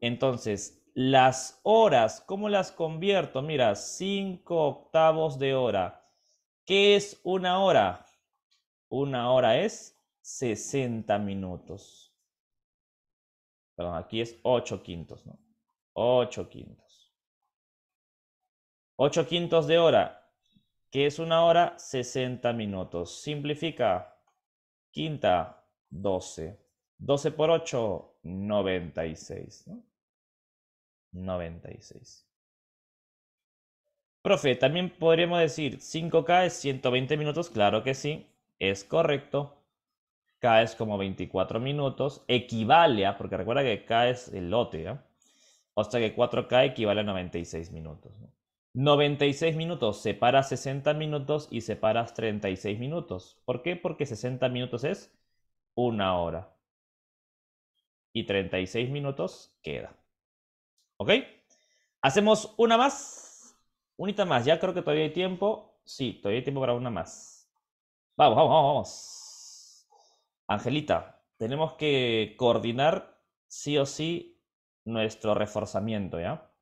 Entonces, las horas, ¿cómo las convierto? Mira, 5 octavos de hora. ¿Qué es una hora? Una hora es 60 minutos. Perdón, aquí es 8 quintos, ¿no? 8 quintos. 8 quintos de hora. ¿Qué es una hora? 60 minutos. Simplifica. Quinta, 12. 12 por 8, 96. ¿no? 96. Profe, también podríamos decir 5K es 120 minutos, claro que sí, es correcto. K es como 24 minutos, equivale a, porque recuerda que K es el lote, ¿no? o sea que 4K equivale a 96 minutos. 96 minutos, separas 60 minutos y separas 36 minutos. ¿Por qué? Porque 60 minutos es una hora. Y 36 minutos queda. ¿Ok? Hacemos una más. Unita más. Ya creo que todavía hay tiempo. Sí, todavía hay tiempo para una más. Vamos, vamos, vamos, vamos. Angelita, tenemos que coordinar sí o sí nuestro reforzamiento, ¿ya?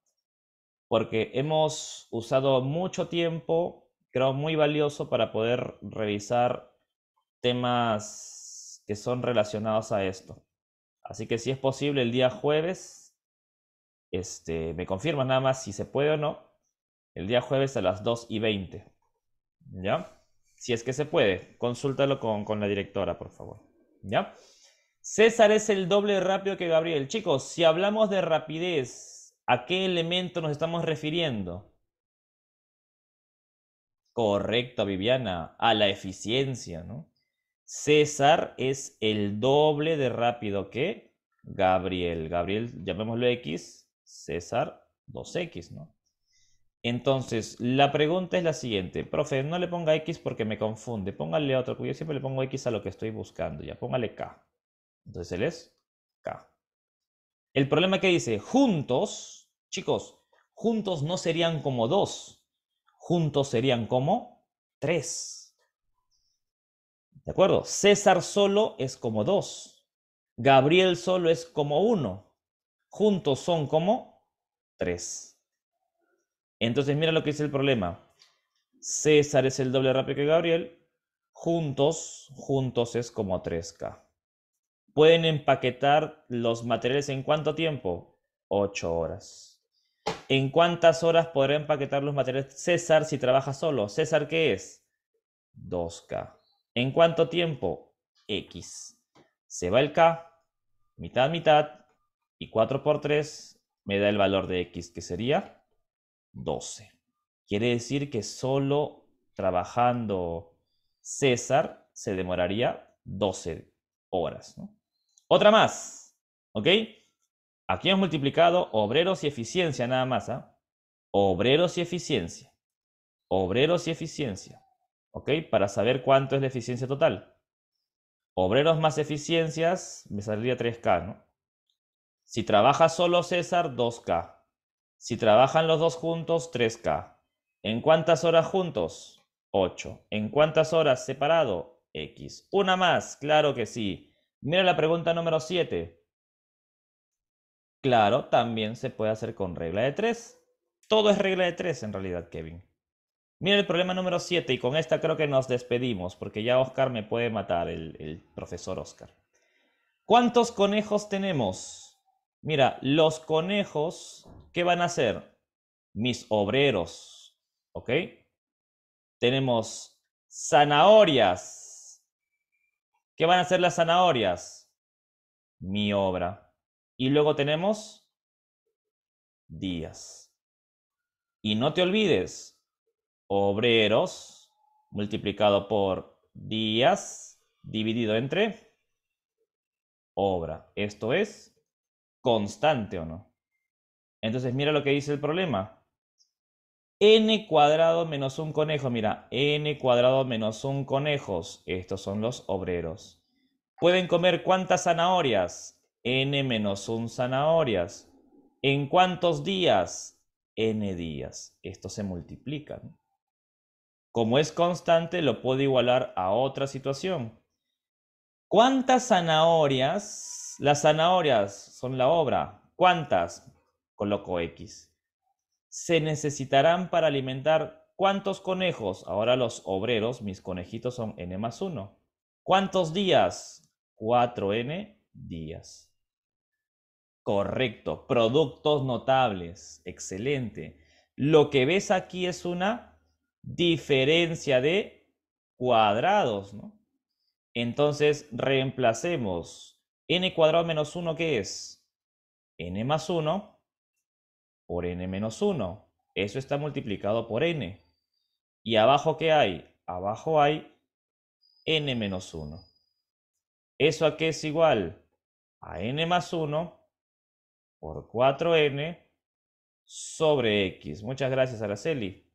Porque hemos usado mucho tiempo, creo muy valioso, para poder revisar temas que son relacionados a esto. Así que si es posible, el día jueves este, me confirma nada más si se puede o no. El día jueves a las 2 y 20. ¿Ya? Si es que se puede, consúltalo con, la directora, por favor. ¿Ya? César es el doble rápido que Gabriel. Chicos, si hablamos de rapidez, ¿a qué elemento nos estamos refiriendo? Correcto, Viviana, a la eficiencia, ¿no? César es el doble de rápido que Gabriel. Gabriel, llamémoslo X, César 2X, ¿no? Entonces, la pregunta es la siguiente. Profe, no le ponga X porque me confunde. Póngale otro, porque yo siempre le pongo X a lo que estoy buscando. Ya, póngale K. Entonces, él es K. El problema que dice, juntos, chicos, juntos no serían como dos. Juntos serían como tres. ¿De acuerdo? César solo es como dos. Gabriel solo es como uno juntos son como 3. Entonces mira lo que es el problema. César es el doble rápido que Gabriel. Juntos, juntos es como 3K. ¿Pueden empaquetar los materiales en cuánto tiempo? 8 horas. ¿En cuántas horas podrá empaquetar los materiales César si trabaja solo? ¿César qué es? 2K. ¿En cuánto tiempo? X. Se va el K, mitad, mitad, y 4 por 3 me da el valor de x, que sería 12. Quiere decir que solo trabajando César se demoraría 12 horas. Otra más, ¿ok? Aquí hemos multiplicado obreros y eficiencia nada más. ¿ah? Obreros y eficiencia. Obreros y eficiencia. ¿Ok? Para saber cuánto es la eficiencia total. Obreros más eficiencias me saldría 3K, ¿no? Si trabaja solo César, 2K. Si trabajan los dos juntos, 3K. ¿En cuántas horas juntos? 8. ¿En cuántas horas separado? X. Una más, claro que sí. Mira la pregunta número 7. Claro, también se puede hacer con regla de 3. Todo es regla de 3 en realidad, Kevin. Mira el problema número 7 y con esta creo que nos despedimos porque ya Oscar me puede matar, el, el profesor Oscar. ¿Cuántos conejos tenemos? Mira, los conejos, ¿qué van a ser? Mis obreros, ¿ok? Tenemos zanahorias. ¿Qué van a ser las zanahorias? Mi obra. Y luego tenemos días. Y no te olvides, obreros multiplicado por días dividido entre obra. Esto es constante o no. Entonces, mira lo que dice el problema. n cuadrado menos un conejo, mira, n cuadrado menos un conejos, estos son los obreros. ¿Pueden comer cuántas zanahorias? n menos un zanahorias. ¿En cuántos días? n días. Estos se multiplican. Como es constante, lo puedo igualar a otra situación. ¿Cuántas zanahorias las zanahorias son la obra. ¿Cuántas? Coloco X. Se necesitarán para alimentar cuántos conejos. Ahora los obreros, mis conejitos son N más 1. ¿Cuántos días? 4N días. Correcto. Productos notables. Excelente. Lo que ves aquí es una diferencia de cuadrados, Entonces, reemplacemos n cuadrado menos 1, ¿qué es? n más 1 por n menos 1. Eso está multiplicado por n. ¿Y abajo qué hay? Abajo hay n menos 1. ¿Eso a qué es igual? A n más 1 por 4n sobre x. Muchas gracias, Araceli.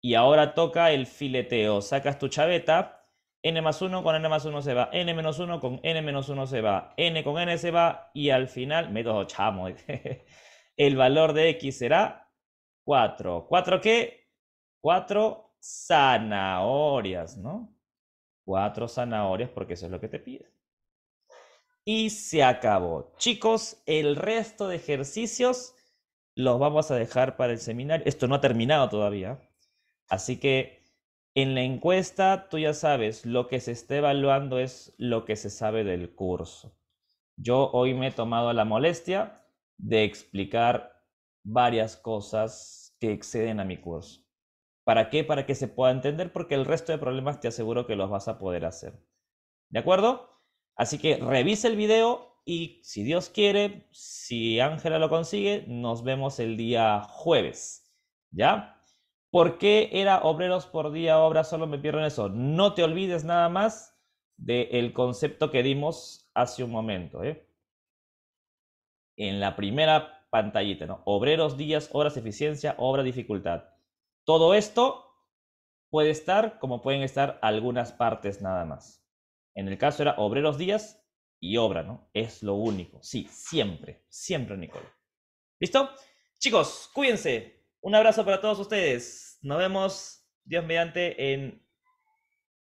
Y ahora toca el fileteo. Sacas tu chaveta n más 1 con n más 1 se va, n menos 1 con n menos 1 se va, n con n se va y al final, me dos chamo, el valor de x será 4. ¿4 qué? 4 zanahorias, ¿no? 4 zanahorias porque eso es lo que te pide. Y se acabó. Chicos, el resto de ejercicios los vamos a dejar para el seminario. Esto no ha terminado todavía. Así que en la encuesta, tú ya sabes, lo que se está evaluando es lo que se sabe del curso. Yo hoy me he tomado la molestia de explicar varias cosas que exceden a mi curso. ¿Para qué? Para que se pueda entender, porque el resto de problemas te aseguro que los vas a poder hacer. ¿De acuerdo? Así que revisa el video y si Dios quiere, si Ángela lo consigue, nos vemos el día jueves. ¿Ya? ¿Por qué era obreros por día, obra? Solo me pierdo en eso. No te olvides nada más del concepto que dimos hace un momento. ¿eh? En la primera pantallita, ¿no? Obreros, días, obras, eficiencia, obra, dificultad. Todo esto puede estar como pueden estar algunas partes nada más. En el caso era obreros, días y obra, ¿no? Es lo único. Sí, siempre, siempre, Nicole. ¿Listo? Chicos, cuídense. Un abrazo para todos ustedes. Nos vemos, Dios mediante, en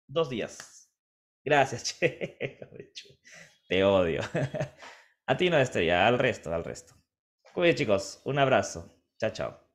dos días. Gracias, che. Te odio. A ti no, Estrella, al resto, al resto. Cuídense, chicos. Un abrazo. Chao, chao.